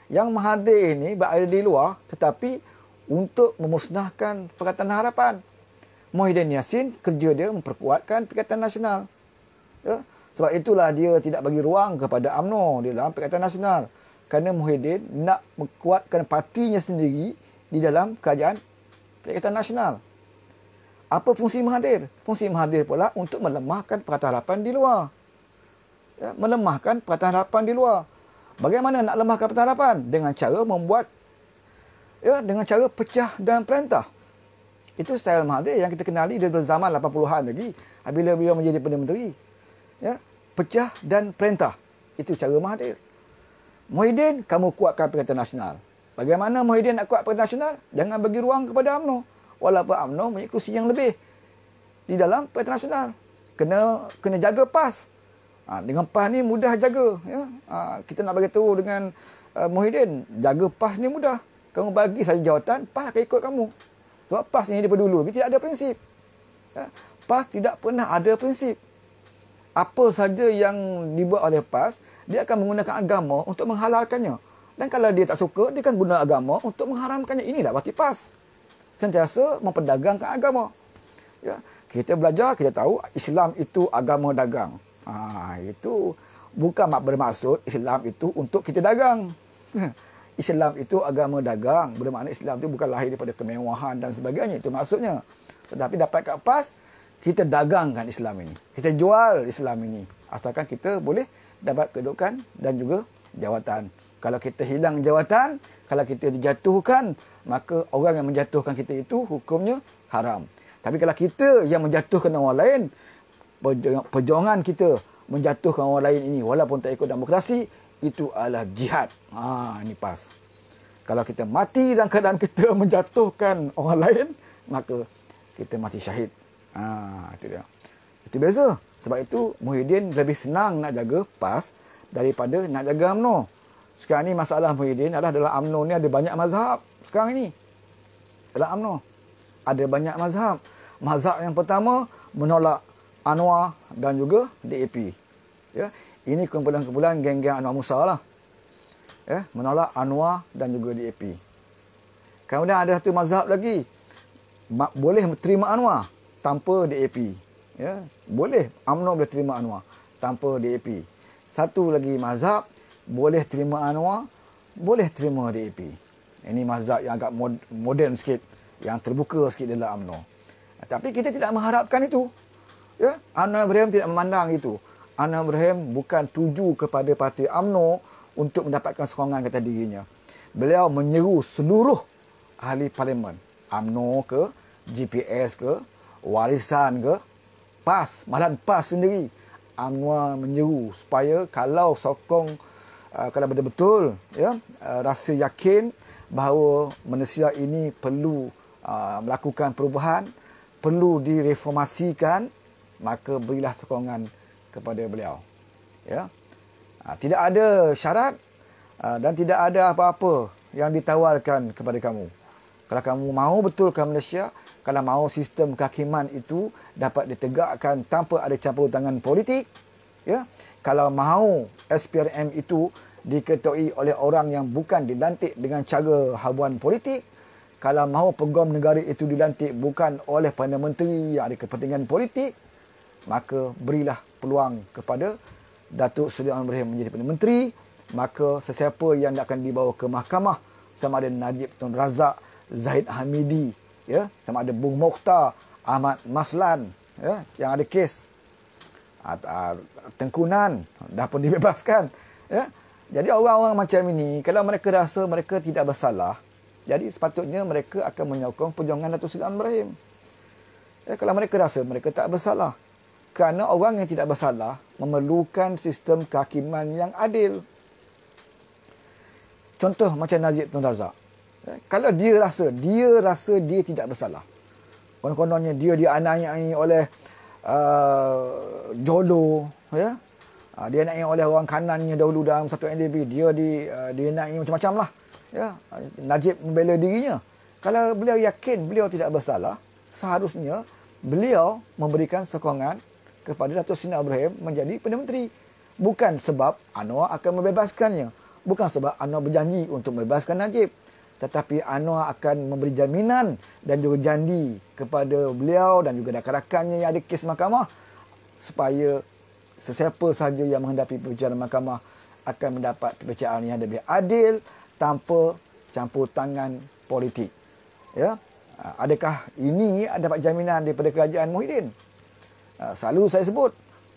yang Mahathir ini berada di luar tetapi untuk memusnahkan Perkataan Harapan Muhyiddin Yassin kerja dia memperkuatkan Perkataan Nasional ya sebab itulah dia tidak bagi ruang kepada AMNO di dalam Perikatan Nasional. Kerana Muhyiddin nak menguatkan partinya sendiri di dalam kerajaan Perikatan Nasional. Apa fungsi menghadir? Fungsi menghadir pula untuk melemahkan Perikatan Harapan di luar. Ya, melemahkan Perikatan Harapan di luar. Bagaimana nak lemahkan Perikatan Harapan? Dengan cara membuat, ya, dengan cara pecah dan perintah. Itu style Mahathir yang kita kenali dari zaman 80-an lagi. Bila beliau menjadi Perdana Menteri. Ya, pecah dan perintah. Itu cara Mahathir. Muhyiddin, kamu kuatkan Perintah Nasional. Bagaimana Muhyiddin nak kuat Perintah Nasional? Jangan bagi ruang kepada UMNO. Walaupun UMNO punya kursi yang lebih di dalam Perintah Nasional. Kena kena jaga PAS. Ha, dengan PAS ni mudah jaga. Ya? Ha, kita nak bagi dengan uh, Muhyiddin, jaga PAS ni mudah. Kamu bagi saja jawatan, PAS akan ikut kamu. Sebab PAS ni daripada dulu, dia tidak ada prinsip. Ya? PAS tidak pernah ada prinsip apa saja yang dibuat oleh PAS, dia akan menggunakan agama untuk menghalalkannya. Dan kalau dia tak suka, dia akan guna agama untuk mengharamkannya. Inilah berarti PAS. Sentiasa memperdagangkan agama. Ya. Kita belajar, kita tahu Islam itu agama dagang. Ha, itu bukan bermaksud Islam itu untuk kita dagang. Islam itu agama dagang. Bermakna Islam itu bukan lahir daripada kemewahan dan sebagainya. Itu maksudnya. Tetapi dapat kat PAS, kita dagangkan Islam ini. Kita jual Islam ini. Asalkan kita boleh dapat kedudukan dan juga jawatan. Kalau kita hilang jawatan, kalau kita dijatuhkan, maka orang yang menjatuhkan kita itu hukumnya haram. Tapi kalau kita yang menjatuhkan orang lain, perjuangan kita menjatuhkan orang lain ini walaupun tak ikut demokrasi, itu adalah jihad. Ha, ini pas. Kalau kita mati dalam keadaan kita menjatuhkan orang lain, maka kita mati syahid. Ah, itu dia. Itu beza. Sebab itu Muhyiddin lebih senang nak jaga PAS daripada nak jaga UMNO. Sekarang ni masalah Muhyiddin adalah dalam UMNO ni ada banyak mazhab sekarang ni. Dalam UMNO ada banyak mazhab. Mazhab yang pertama menolak Anwar dan juga DAP. Ya, ini kumpulan-kumpulan geng-geng Anwar Musa lah. Ya, menolak Anwar dan juga DAP. Kemudian ada satu mazhab lagi. boleh terima Anwar tanpa DAP. Ya, boleh UMNO boleh terima Anwar tanpa DAP. Satu lagi mazhab boleh terima Anwar, boleh terima DAP. Ini mazhab yang agak mod, moden sikit, yang terbuka sikit dalam UMNO. Tapi kita tidak mengharapkan itu. Ya, Anwar Ibrahim tidak memandang itu. Anwar Ibrahim bukan tuju kepada parti UMNO untuk mendapatkan sokongan kata dirinya. Beliau menyeru seluruh ahli parlimen, UMNO ke, GPS ke, warisan ke PAS, malahan PAS sendiri Anwar menyeru supaya kalau sokong uh, kalau betul-betul ya, uh, rasa yakin bahawa Malaysia ini perlu uh, melakukan perubahan, perlu direformasikan, maka berilah sokongan kepada beliau. Ya. Uh, tidak ada syarat uh, dan tidak ada apa-apa yang ditawarkan kepada kamu. Kalau kamu mahu betulkan Malaysia, kalau mahu sistem kehakiman itu dapat ditegakkan tanpa ada campur tangan politik ya kalau mahu SPRM itu diketuai oleh orang yang bukan dilantik dengan cara habuan politik kalau mahu peguam negara itu dilantik bukan oleh Perdana Menteri yang ada kepentingan politik maka berilah peluang kepada Datuk Seri Anwar Ibrahim menjadi Perdana Menteri maka sesiapa yang akan dibawa ke mahkamah sama ada Najib Tun Razak Zahid Hamidi ya sama ada Bung Mokhtar Ahmad Maslan ya yang ada kes ah, ah, tengkunan dah pun dibebaskan ya jadi orang-orang macam ini kalau mereka rasa mereka tidak bersalah jadi sepatutnya mereka akan menyokong perjuangan Datuk Seri Ibrahim ya kalau mereka rasa mereka tak bersalah kerana orang yang tidak bersalah memerlukan sistem kehakiman yang adil contoh macam Najib Tun Razak Eh, kalau dia rasa dia rasa dia tidak bersalah konon-kononnya dia dianiayai oleh uh, jolo ya uh, ah, dia naik oleh orang kanannya dahulu dalam satu NDB dia di uh, dia naik macam-macam lah ya Najib membela dirinya kalau beliau yakin beliau tidak bersalah seharusnya beliau memberikan sokongan kepada Datuk Sina Ibrahim menjadi Perdana Menteri bukan sebab Anwar akan membebaskannya bukan sebab Anwar berjanji untuk membebaskan Najib tetapi Anwar akan memberi jaminan dan juga janji kepada beliau dan juga rakan-rakannya yang ada kes mahkamah supaya sesiapa sahaja yang menghadapi perbicaraan mahkamah akan mendapat perbicaraan yang lebih adil tanpa campur tangan politik. Ya? Ha, adakah ini dapat jaminan daripada kerajaan Muhyiddin? Ha, selalu saya sebut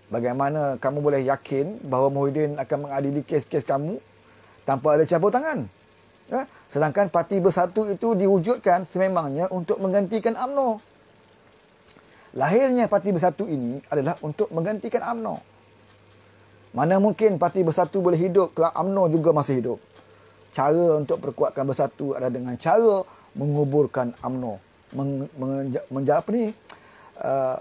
bagaimana kamu boleh yakin bahawa Muhyiddin akan mengadili kes-kes kamu tanpa ada campur tangan? Ya? Sedangkan parti bersatu itu diwujudkan sememangnya untuk menggantikan Amno. Lahirnya parti bersatu ini adalah untuk menggantikan Amno. Mana mungkin parti bersatu boleh hidup kalau Amno juga masih hidup. Cara untuk perkuatkan bersatu adalah dengan cara menguburkan Amno, Menjawab ni, eh,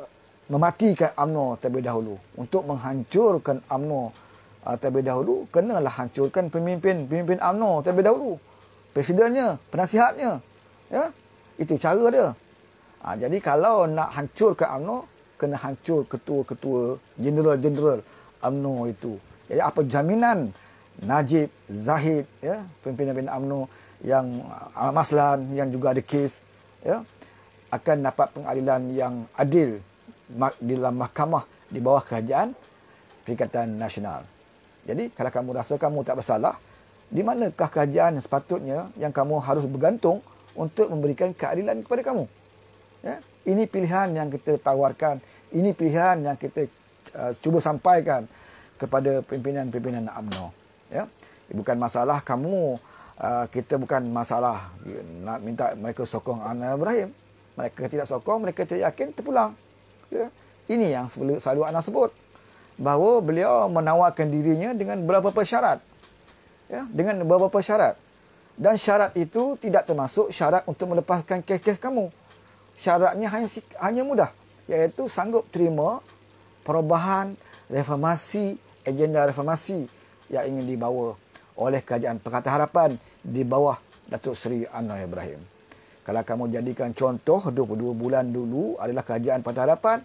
mematikan Amno terlebih dahulu. Untuk menghancurkan Amno eh, terlebih dahulu, kena lah hancurkan pemimpin-pemimpin Amno terlebih dahulu presidennya, penasihatnya. Ya? Itu cara dia. Ha, jadi kalau nak hancur ke amno, kena hancur ketua-ketua jeneral-jeneral amno itu. Jadi apa jaminan Najib, Zahid, ya, pimpinan-pimpinan amno yang uh, Ahmad Maslan yang juga ada kes ya, akan dapat pengadilan yang adil di dalam mahkamah di bawah kerajaan Perikatan Nasional. Jadi kalau kamu rasa kamu tak bersalah, di manakah kerajaan yang sepatutnya yang kamu harus bergantung untuk memberikan keadilan kepada kamu? Ya? Ini pilihan yang kita tawarkan, ini pilihan yang kita uh, cuba sampaikan kepada pimpinan-pimpinan UMNO. Ya? Bukan masalah kamu, uh, kita bukan masalah nak minta mereka sokong Anwar Ibrahim. Mereka tidak sokong, mereka tidak yakin, terpulang. Ya? Ini yang selalu Anwar sebut. Bahawa beliau menawarkan dirinya dengan beberapa syarat ya, dengan beberapa syarat. Dan syarat itu tidak termasuk syarat untuk melepaskan kes-kes kamu. Syaratnya hanya hanya mudah iaitu sanggup terima perubahan reformasi agenda reformasi yang ingin dibawa oleh kerajaan Pakatan Harapan di bawah Datuk Seri Anwar Ibrahim. Kalau kamu jadikan contoh 22 bulan dulu adalah kerajaan Pakatan Harapan,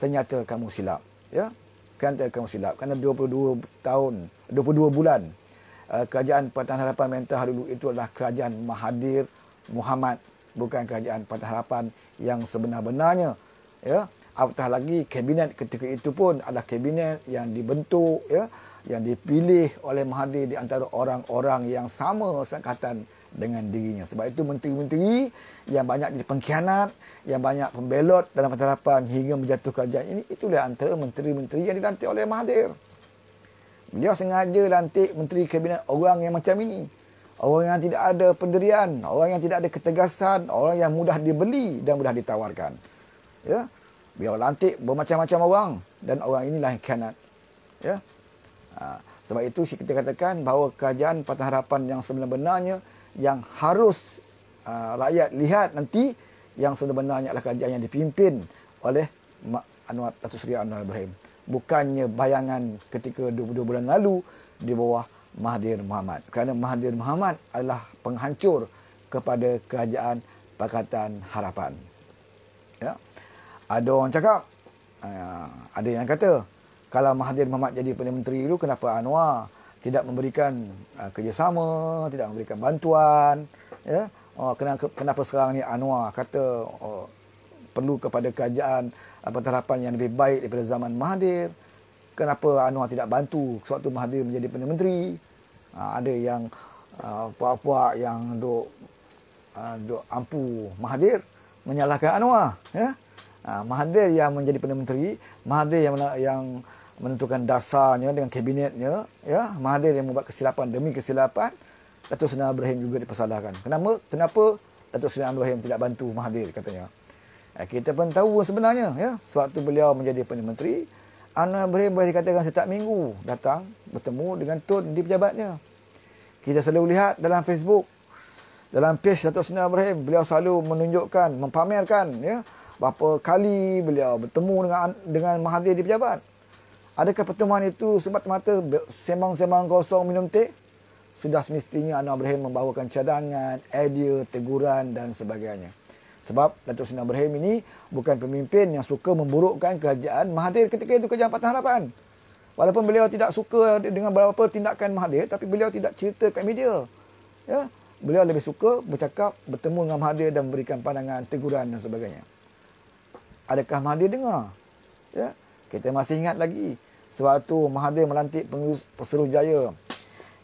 ternyata kamu silap. Ya, kan kamu silap. Kerana 22 tahun, 22 bulan Eh, kerajaan Patah Harapan Mentah dulu itu adalah kerajaan Mahathir Muhammad bukan kerajaan Patah Harapan yang sebenar-benarnya ya apatah lagi kabinet ketika itu pun adalah kabinet yang dibentuk ya yang dipilih oleh Mahathir di antara orang-orang yang sama sekatan dengan dirinya. Sebab itu menteri-menteri yang banyak jadi pengkhianat, yang banyak pembelot dalam penerapan hingga menjatuhkan kerajaan ini, itulah antara menteri-menteri yang dilantik oleh Mahathir. Dia sengaja lantik Menteri Kabinet orang yang macam ini. Orang yang tidak ada penderian, orang yang tidak ada ketegasan, orang yang mudah dibeli dan mudah ditawarkan. Ya. Biar lantik bermacam-macam orang dan orang inilah yang kianat. Ya. Ha. Sebab itu kita katakan bahawa kerajaan Patah Harapan yang sebenarnya yang harus ha, rakyat lihat nanti yang sebenarnya adalah kerajaan yang dipimpin oleh Mak Anwar Datuk Seri Anwar Ibrahim bukannya bayangan ketika dua bulan lalu di bawah Mahathir Mohamad. Kerana Mahathir Mohamad adalah penghancur kepada kerajaan Pakatan Harapan. Ya. Ada orang cakap, ah, ada yang kata, kalau Mahathir Mohamad jadi Perdana Menteri itu kenapa Anwar tidak memberikan ah, kerjasama, tidak memberikan bantuan, ya. Oh, kenapa sekarang ni Anwar kata oh, perlu kepada kerajaan apa harapan yang lebih baik daripada zaman Mahathir. Kenapa Anwar tidak bantu sewaktu Mahathir menjadi Perdana Menteri? Ha, ada yang uh, puak-puak yang duk uh, duk ampu Mahathir menyalahkan Anwar, ya. Ha, Mahathir yang menjadi Perdana Menteri, Mahathir yang yang menentukan dasarnya dengan kabinetnya, ya. Mahathir yang membuat kesilapan demi kesilapan. Datuk Seri Ibrahim juga dipersalahkan. Kenapa? Kenapa Datuk Seri Ibrahim tidak bantu Mahathir katanya? Eh, kita pun tahu sebenarnya ya sewaktu beliau menjadi Perdana Menteri Ana Brebe dikatakan setiap minggu datang bertemu dengan Tun di pejabatnya. Kita selalu lihat dalam Facebook dalam page Datuk Seri Ibrahim beliau selalu menunjukkan mempamerkan ya berapa kali beliau bertemu dengan dengan Mahathir di pejabat. Adakah pertemuan itu semata-mata sembang-sembang kosong minum teh? Sudah semestinya Anwar Ibrahim membawakan cadangan, idea, teguran dan sebagainya. Sebab Datuk Sina Ibrahim ini bukan pemimpin yang suka memburukkan kerajaan Mahathir ketika itu kerajaan Patah Harapan. Walaupun beliau tidak suka dengan beberapa tindakan Mahathir, tapi beliau tidak cerita kat media. Ya? Beliau lebih suka bercakap, bertemu dengan Mahathir dan memberikan pandangan, teguran dan sebagainya. Adakah Mahathir dengar? Ya? Kita masih ingat lagi. Sebab itu Mahathir melantik pengurus Pesuruh Jaya,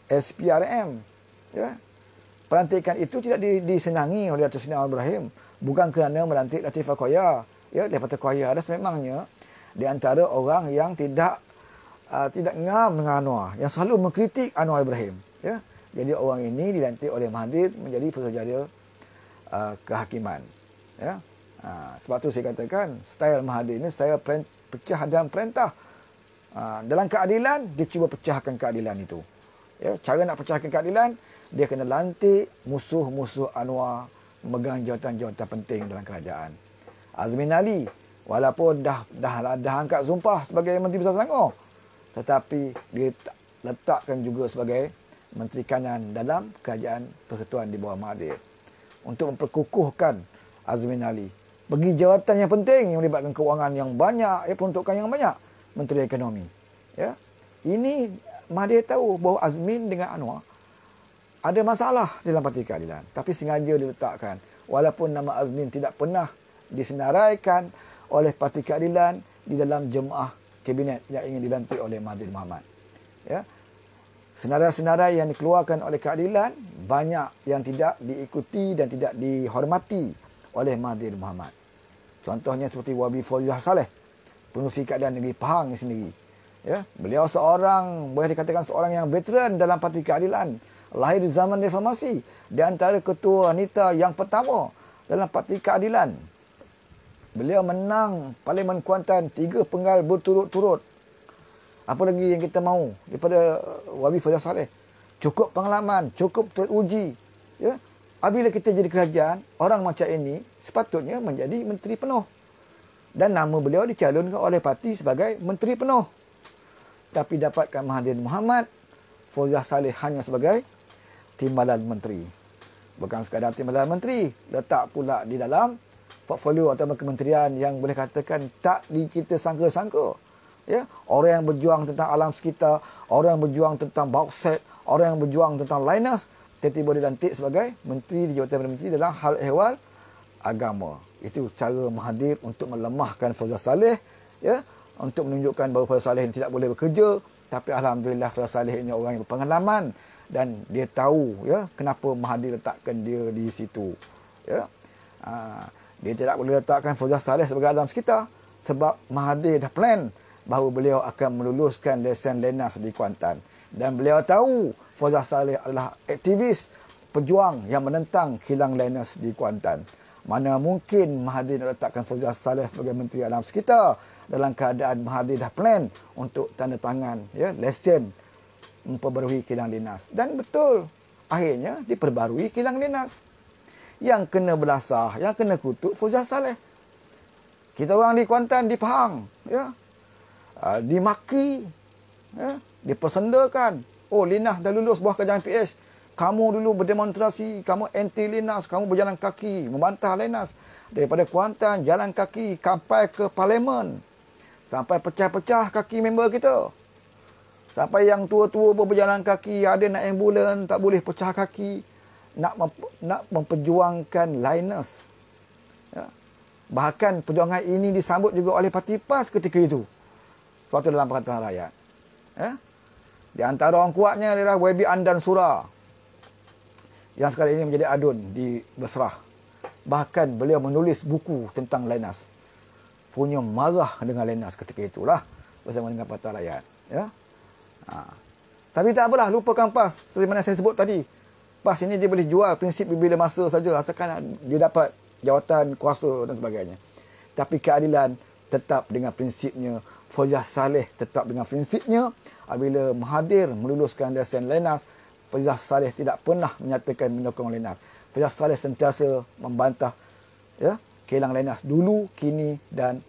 SPRM. Ya? Pelantikan itu tidak disenangi oleh Datuk Sina Ibrahim bukan kerana melantik Latifa Koya. Ya, dia kata Koya ada sememangnya di antara orang yang tidak uh, tidak ngam dengan Anwar, yang selalu mengkritik Anwar Ibrahim. Ya. Jadi orang ini dilantik oleh Mahathir menjadi pesajara uh, kehakiman. Ya. Uh, sebab tu saya katakan, style Mahathir ini style pecah dan perintah. Uh, dalam keadilan, dia cuba pecahkan keadilan itu. Ya. Cara nak pecahkan keadilan, dia kena lantik musuh-musuh Anwar memegang jawatan-jawatan penting dalam kerajaan. Azmin Ali walaupun dah dah dah angkat sumpah sebagai Menteri Besar Selangor tetapi dia letakkan juga sebagai Menteri Kanan dalam Kerajaan Persatuan di bawah Mahathir untuk memperkukuhkan Azmin Ali bagi jawatan yang penting yang melibatkan kewangan yang banyak ya peruntukan yang banyak Menteri Ekonomi ya ini Mahathir tahu bahawa Azmin dengan Anwar ada masalah dalam parti keadilan tapi sengaja diletakkan walaupun nama Azmin tidak pernah disenaraikan oleh parti keadilan di dalam jemaah kabinet yang ingin dilantik oleh Mahathir Mohamad ya senarai-senarai yang dikeluarkan oleh keadilan banyak yang tidak diikuti dan tidak dihormati oleh Mahathir Mohamad contohnya seperti Wabi Fauzah Saleh pengurusi keadilan negeri Pahang sendiri ya beliau seorang boleh dikatakan seorang yang veteran dalam parti keadilan lahir di zaman reformasi di antara ketua wanita yang pertama dalam parti keadilan. Beliau menang Parlimen Kuantan tiga penggal berturut-turut. Apa lagi yang kita mahu daripada uh, Wabi Fajar Saleh? Cukup pengalaman, cukup teruji. Ya? Apabila kita jadi kerajaan, orang macam ini sepatutnya menjadi menteri penuh. Dan nama beliau dicalonkan oleh parti sebagai menteri penuh. Tapi dapatkan Mahathir Muhammad, Fauzah Saleh hanya sebagai timbalan menteri. Bukan sekadar timbalan menteri, letak pula di dalam portfolio atau kementerian yang boleh katakan tak dicita sangka-sangka. Ya, orang yang berjuang tentang alam sekitar, orang yang berjuang tentang bauxit, orang yang berjuang tentang Linus tiba-tiba dilantik sebagai menteri di Jabatan Perdana Menteri dalam hal ehwal agama. Itu cara Mahathir untuk melemahkan Fazal Saleh ya, untuk menunjukkan bahawa Fazal Saleh ini tidak boleh bekerja tapi alhamdulillah Fazal Saleh ini orang yang berpengalaman dan dia tahu ya kenapa Mahdi letakkan dia di situ ya ha, dia tidak boleh letakkan Fauzah Saleh sebagai alam sekitar sebab Mahdi dah plan bahawa beliau akan meluluskan lesen Lenas di Kuantan dan beliau tahu Fauzah Saleh adalah aktivis pejuang yang menentang kilang Lenas di Kuantan mana mungkin Mahathir nak letakkan Fauzah Saleh sebagai Menteri Alam Sekitar dalam keadaan Mahathir dah plan untuk tanda tangan ya, lesen memperbarui kilang dinas. Dan betul, akhirnya diperbarui kilang dinas. Yang kena belasah, yang kena kutuk Fuzah Saleh. Kita orang di Kuantan, di Pahang. Ya? Uh, dimaki. Ya? Dipersendakan. Oh, Linas dah lulus buah kerjaan ps Kamu dulu berdemonstrasi, kamu anti Linas, kamu berjalan kaki, membantah Linas. Daripada Kuantan, jalan kaki, sampai ke Parlimen. Sampai pecah-pecah kaki member kita. Sampai yang tua-tua pun berjalan kaki, ada nak ambulan, tak boleh pecah kaki. Nak mem- nak memperjuangkan Linus. Ya. Bahkan perjuangan ini disambut juga oleh Parti PAS ketika itu. Suatu dalam perkataan rakyat. Ya. Di antara orang kuatnya adalah YB Andan Sura. Yang sekarang ini menjadi adun di Besrah. Bahkan beliau menulis buku tentang Linus. Punya marah dengan Linus ketika itulah. Bersama dengan Parti Rakyat. Ya. Ha. Tapi tak apalah, lupakan pas. Seperti mana saya sebut tadi. Pas ini dia boleh jual prinsip bila masa saja asalkan dia dapat jawatan kuasa dan sebagainya. Tapi keadilan tetap dengan prinsipnya. Fajah Saleh tetap dengan prinsipnya. Apabila menghadir meluluskan Dasen Lenas, Fajah Saleh tidak pernah menyatakan menyokong Lenas. Fajah Saleh sentiasa membantah ya, kehilangan Lenas dulu, kini dan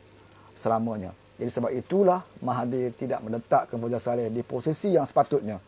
selamanya. Jadi sebab itulah Mahathir tidak meletakkan Fauzan Saleh di posisi yang sepatutnya.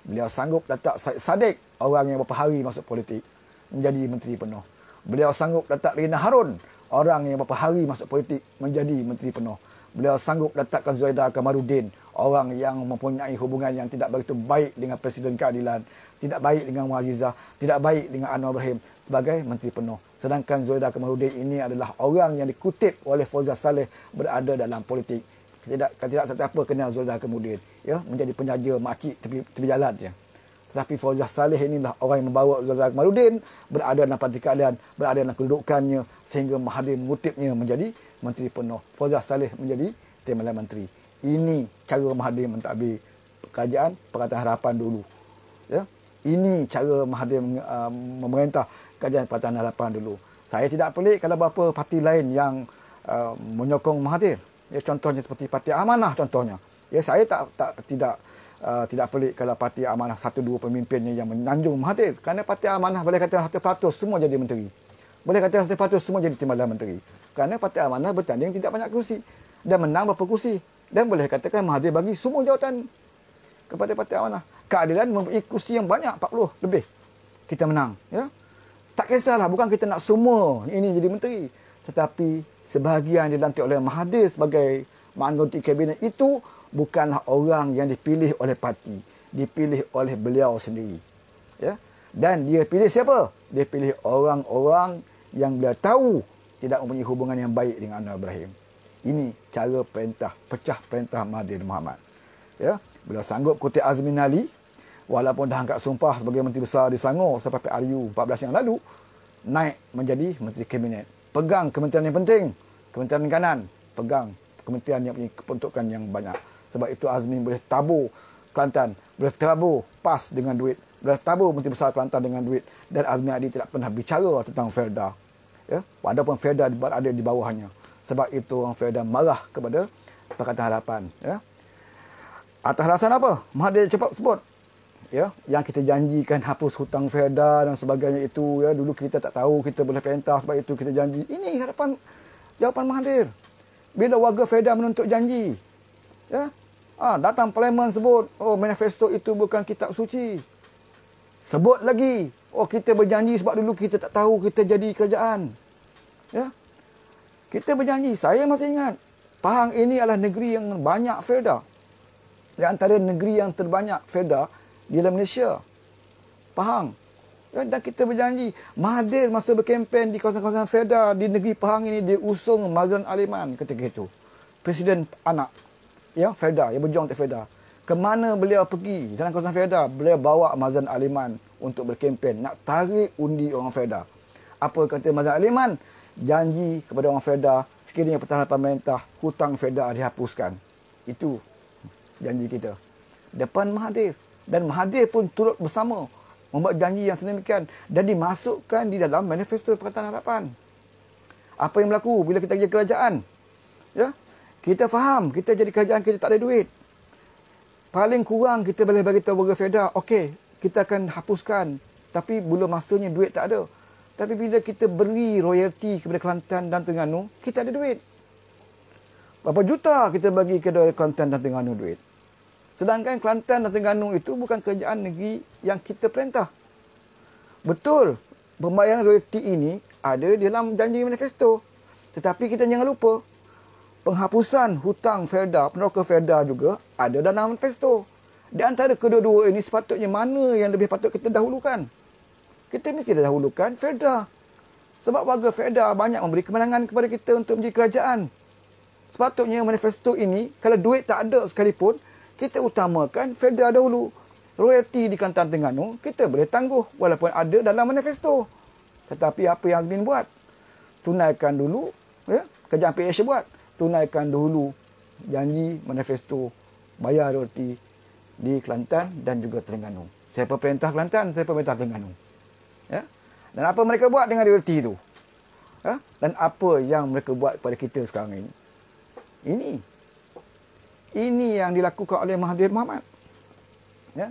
Beliau sanggup letak Syed Saddiq, orang yang beberapa hari masuk politik, menjadi menteri penuh. Beliau sanggup letak Lina Harun, orang yang beberapa hari masuk politik, menjadi menteri penuh. Beliau sanggup letakkan Zuhaida Kamarudin, orang yang mempunyai hubungan yang tidak begitu baik dengan Presiden Keadilan, tidak baik dengan Muazizah, tidak baik dengan Anwar Ibrahim sebagai Menteri Penuh. Sedangkan Zulida Kamarudin ini adalah orang yang dikutip oleh Fauzah Saleh berada dalam politik. Tidak, tidak apa kenal Zulida Kamarudin. Ya, menjadi penjaja makcik tepi, tepi jalan. Ya. Tetapi Fauzah Saleh inilah orang yang membawa Zulida Kamarudin berada dalam parti keadilan, berada dalam kedudukannya sehingga Mahathir mengutipnya menjadi Menteri Penuh. Fauzah Saleh menjadi Timbalan Menteri ini cara Mahathir mentadbir kerajaan Pakatan Harapan dulu. Ya. Ini cara Mahathir uh, memerintah kerajaan Pakatan Harapan dulu. Saya tidak pelik kalau beberapa parti lain yang uh, menyokong Mahathir. Ya, contohnya seperti Parti Amanah contohnya. Ya, saya tak, tak tidak uh, tidak pelik kalau Parti Amanah satu dua pemimpinnya yang menanjung Mahathir. Kerana Parti Amanah boleh kata satu peratus semua jadi menteri. Boleh kata satu peratus semua jadi timbalan menteri. Kerana Parti Amanah bertanding tidak banyak kursi. Dan menang beberapa kursi? dan boleh katakan Mahathir bagi semua jawatan kepada parti amanah. Keadilan mempunyai kursi yang banyak, 40 lebih. Kita menang. Ya? Tak kisahlah, bukan kita nak semua ini jadi menteri. Tetapi sebahagian dilantik oleh Mahathir sebagai mengganti kabinet itu bukanlah orang yang dipilih oleh parti. Dipilih oleh beliau sendiri. Ya? Dan dia pilih siapa? Dia pilih orang-orang yang beliau tahu tidak mempunyai hubungan yang baik dengan Anwar Ibrahim. Ini cara perintah, pecah perintah Mahathir Muhammad. Ya, beliau sanggup kutip Azmin Ali, walaupun dah angkat sumpah sebagai Menteri Besar di Sangor sampai PRU 14 yang lalu, naik menjadi Menteri Kabinet. Pegang kementerian yang penting, kementerian kanan, pegang kementerian yang punya kepentukan yang banyak. Sebab itu Azmin boleh tabu Kelantan, boleh tabu PAS dengan duit, boleh tabu Menteri Besar Kelantan dengan duit. Dan Azmin Ali tidak pernah bicara tentang Felda. Ya, walaupun Felda ada di bawahnya. Sebab itu orang Fedah marah kepada Pakatan Harapan. Ya. Atas alasan apa? Mahathir cepat sebut. Ya, yang kita janjikan hapus hutang FEDA dan sebagainya itu ya dulu kita tak tahu kita boleh perintah sebab itu kita janji ini harapan jawapan Mahathir bila warga FEDA menuntut janji ya ah datang parlimen sebut oh manifesto itu bukan kitab suci sebut lagi oh kita berjanji sebab dulu kita tak tahu kita jadi kerajaan ya kita berjanji, saya masih ingat. Pahang ini adalah negeri yang banyak Felda. Di antara negeri yang terbanyak Felda di dalam Malaysia. Pahang. Ya, dan kita berjanji, Mahathir masa berkempen di kawasan-kawasan Felda di negeri Pahang ini, dia usung Mazlan Aliman ketika itu. Presiden anak. Ya, Felda, yang berjuang untuk Felda. Kemana beliau pergi dalam kawasan Felda, beliau bawa Mazlan Aliman untuk berkempen. Nak tarik undi orang Felda. Apa kata Mazlan Aliman? janji kepada orang FEDA sekiranya pertahanan pemerintah hutang FEDA dihapuskan. Itu janji kita. Depan Mahathir. Dan Mahathir pun turut bersama membuat janji yang sedemikian dan dimasukkan di dalam manifesto Perkataan Harapan. Apa yang berlaku bila kita kerja kerajaan? Ya? Kita faham, kita jadi kerajaan kita tak ada duit. Paling kurang kita boleh bagi tahu kepada FEDA, okey, kita akan hapuskan tapi belum masanya duit tak ada. Tapi bila kita beri royalty kepada Kelantan dan Terengganu, kita ada duit. Berapa juta kita bagi kepada Kelantan dan Terengganu duit. Sedangkan Kelantan dan Terengganu itu bukan kerajaan negeri yang kita perintah. Betul, pembayaran royalty ini ada dalam janji manifesto. Tetapi kita jangan lupa, penghapusan hutang Felda, peneroka Felda juga ada dalam manifesto. Di antara kedua-dua ini sepatutnya mana yang lebih patut kita dahulukan? kita mesti dahulukan Fedra. Sebab warga Fedra banyak memberi kemenangan kepada kita untuk menjadi kerajaan. Sepatutnya manifesto ini, kalau duit tak ada sekalipun, kita utamakan Fedra dahulu. Royalty di Kelantan Tengganu, kita boleh tangguh walaupun ada dalam manifesto. Tetapi apa yang Azmin buat? Tunaikan dulu, ya? kerja PH buat. Tunaikan dulu janji manifesto bayar royalty di Kelantan dan juga Terengganu. Siapa perintah Kelantan, siapa perintah Terengganu ya? Dan apa mereka buat dengan realiti itu? Ya? Dan apa yang mereka buat kepada kita sekarang ini? Ini. Ini yang dilakukan oleh Mahathir Muhammad. Ya?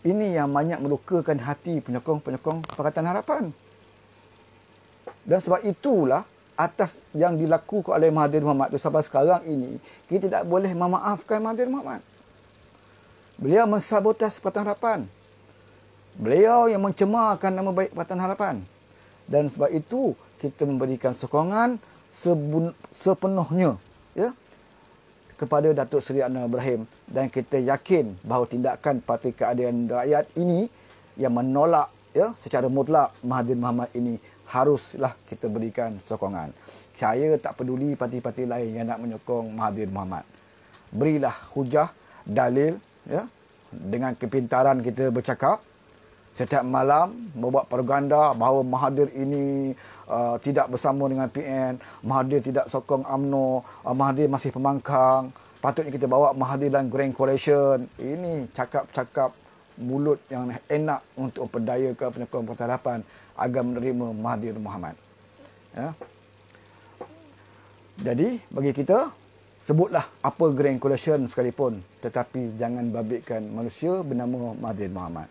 Ini yang banyak melukakan hati penyokong-penyokong Pakatan Harapan. Dan sebab itulah atas yang dilakukan oleh Mahathir Muhammad itu sampai sekarang ini, kita tidak boleh memaafkan Mahathir Muhammad. Beliau mensabotas Pakatan Harapan. Beliau yang mencemarkan nama baik Pakatan Harapan. Dan sebab itu kita memberikan sokongan sebun, sepenuhnya ya kepada Datuk Seri Anwar Ibrahim dan kita yakin bahawa tindakan Parti Keadilan Rakyat ini yang menolak ya secara mutlak Mahathir Muhammad ini haruslah kita berikan sokongan. Saya tak peduli parti-parti lain yang nak menyokong Mahathir Muhammad. Berilah hujah, dalil ya dengan kepintaran kita bercakap setiap malam membuat propaganda bahawa Mahathir ini uh, tidak bersama dengan PN, Mahathir tidak sokong AMNO, uh, Mahathir masih pemangkang. patutnya kita bawa Mahathir dan Grand Coalition. Ini cakap-cakap mulut yang enak untuk memperdayakan penyokong pertarapan agar menerima Mahathir Muhammad. Ya. Jadi bagi kita sebutlah apa Grand Coalition sekalipun tetapi jangan babitkan manusia bernama Mahathir Muhammad.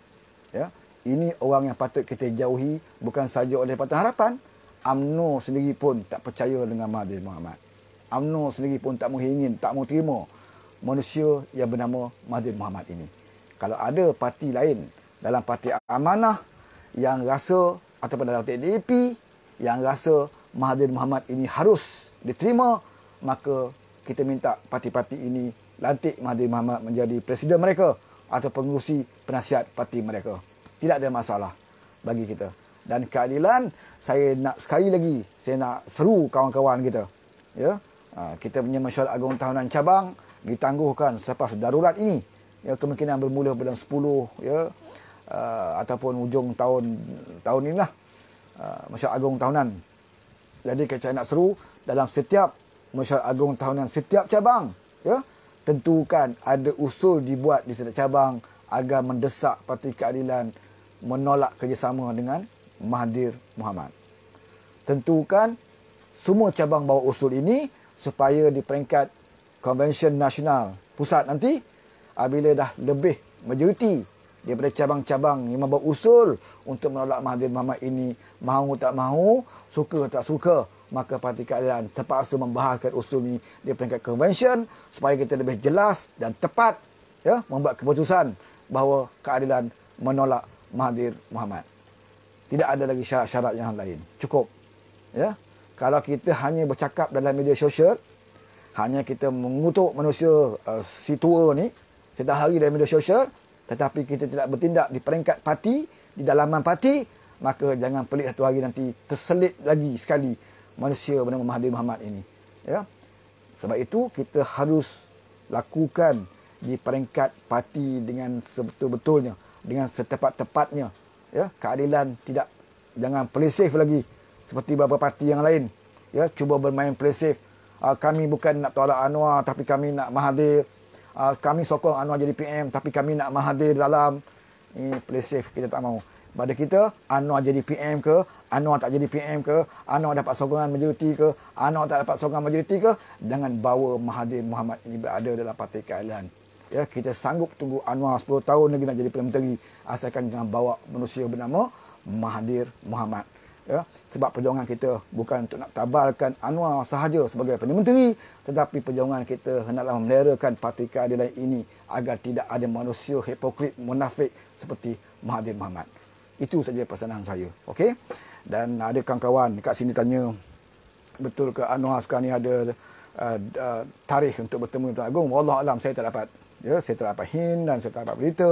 Ya. Yeah ini orang yang patut kita jauhi bukan sahaja oleh Patah Harapan. UMNO sendiri pun tak percaya dengan Mahdi Muhammad, UMNO sendiri pun tak ingin, tak mahu terima manusia yang bernama Mahdi Muhammad ini. Kalau ada parti lain dalam parti amanah yang rasa ataupun dalam TDP yang rasa Mahdi Muhammad ini harus diterima, maka kita minta parti-parti ini lantik Mahdi Muhammad menjadi presiden mereka atau pengurusi penasihat parti mereka tidak ada masalah bagi kita. Dan keadilan, saya nak sekali lagi, saya nak seru kawan-kawan kita. Ya? Ha, kita punya mesyuarat agung tahunan cabang ditangguhkan selepas darurat ini. Ya, kemungkinan bermula pada 10 ya, ha, ataupun ujung tahun tahun inilah ha, mesyuarat agung tahunan. Jadi saya nak seru dalam setiap mesyuarat agung tahunan setiap cabang ya tentukan ada usul dibuat di setiap cabang agar mendesak parti keadilan menolak kerjasama dengan Mahathir Muhammad. Tentukan semua cabang bawa usul ini supaya di peringkat konvensyen nasional pusat nanti apabila dah lebih majoriti daripada cabang-cabang yang membawa usul untuk menolak Mahathir Muhammad ini mahu tak mahu, suka tak suka maka Parti Keadilan terpaksa membahaskan usul ini di peringkat konvensyen supaya kita lebih jelas dan tepat ya, membuat keputusan bahawa keadilan menolak Mahathir Muhammad. Tidak ada lagi syarat-syarat yang lain. Cukup. Ya. Kalau kita hanya bercakap dalam media sosial, hanya kita mengutuk manusia uh, si tua ni setiap hari dalam media sosial, tetapi kita tidak bertindak di peringkat parti, di dalaman parti, maka jangan pelik satu hari nanti terselit lagi sekali manusia bernama Mahathir Muhammad ini. Ya. Sebab itu kita harus lakukan di peringkat parti dengan sebetul-betulnya dengan setepat-tepatnya. Ya, keadilan tidak jangan play safe lagi seperti beberapa parti yang lain. Ya, cuba bermain play safe. Uh, kami bukan nak tolak Anwar tapi kami nak Mahathir. Uh, kami sokong Anwar jadi PM tapi kami nak Mahathir dalam. Ini eh, play safe kita tak mau. Pada kita Anwar jadi PM ke, Anwar tak jadi PM ke, Anwar dapat sokongan majoriti ke, Anwar tak dapat sokongan majoriti ke, jangan bawa Mahathir Muhammad ini berada dalam parti keadilan ya kita sanggup tunggu Anwar 10 tahun lagi nak jadi Perdana Menteri asalkan jangan bawa manusia bernama Mahathir Muhammad ya sebab perjuangan kita bukan untuk nak tabalkan Anwar sahaja sebagai Perdana Menteri tetapi perjuangan kita hendaklah memelerakan parti keadilan ini agar tidak ada manusia hipokrit munafik seperti Mahathir Muhammad itu saja pesanan saya okey dan ada kawan-kawan dekat sini tanya betul ke Anwar sekarang ni ada uh, uh, tarikh untuk bertemu Tuan Agong wallah alam saya tak dapat ya saya tak dapat hint dan saya tak dapat berita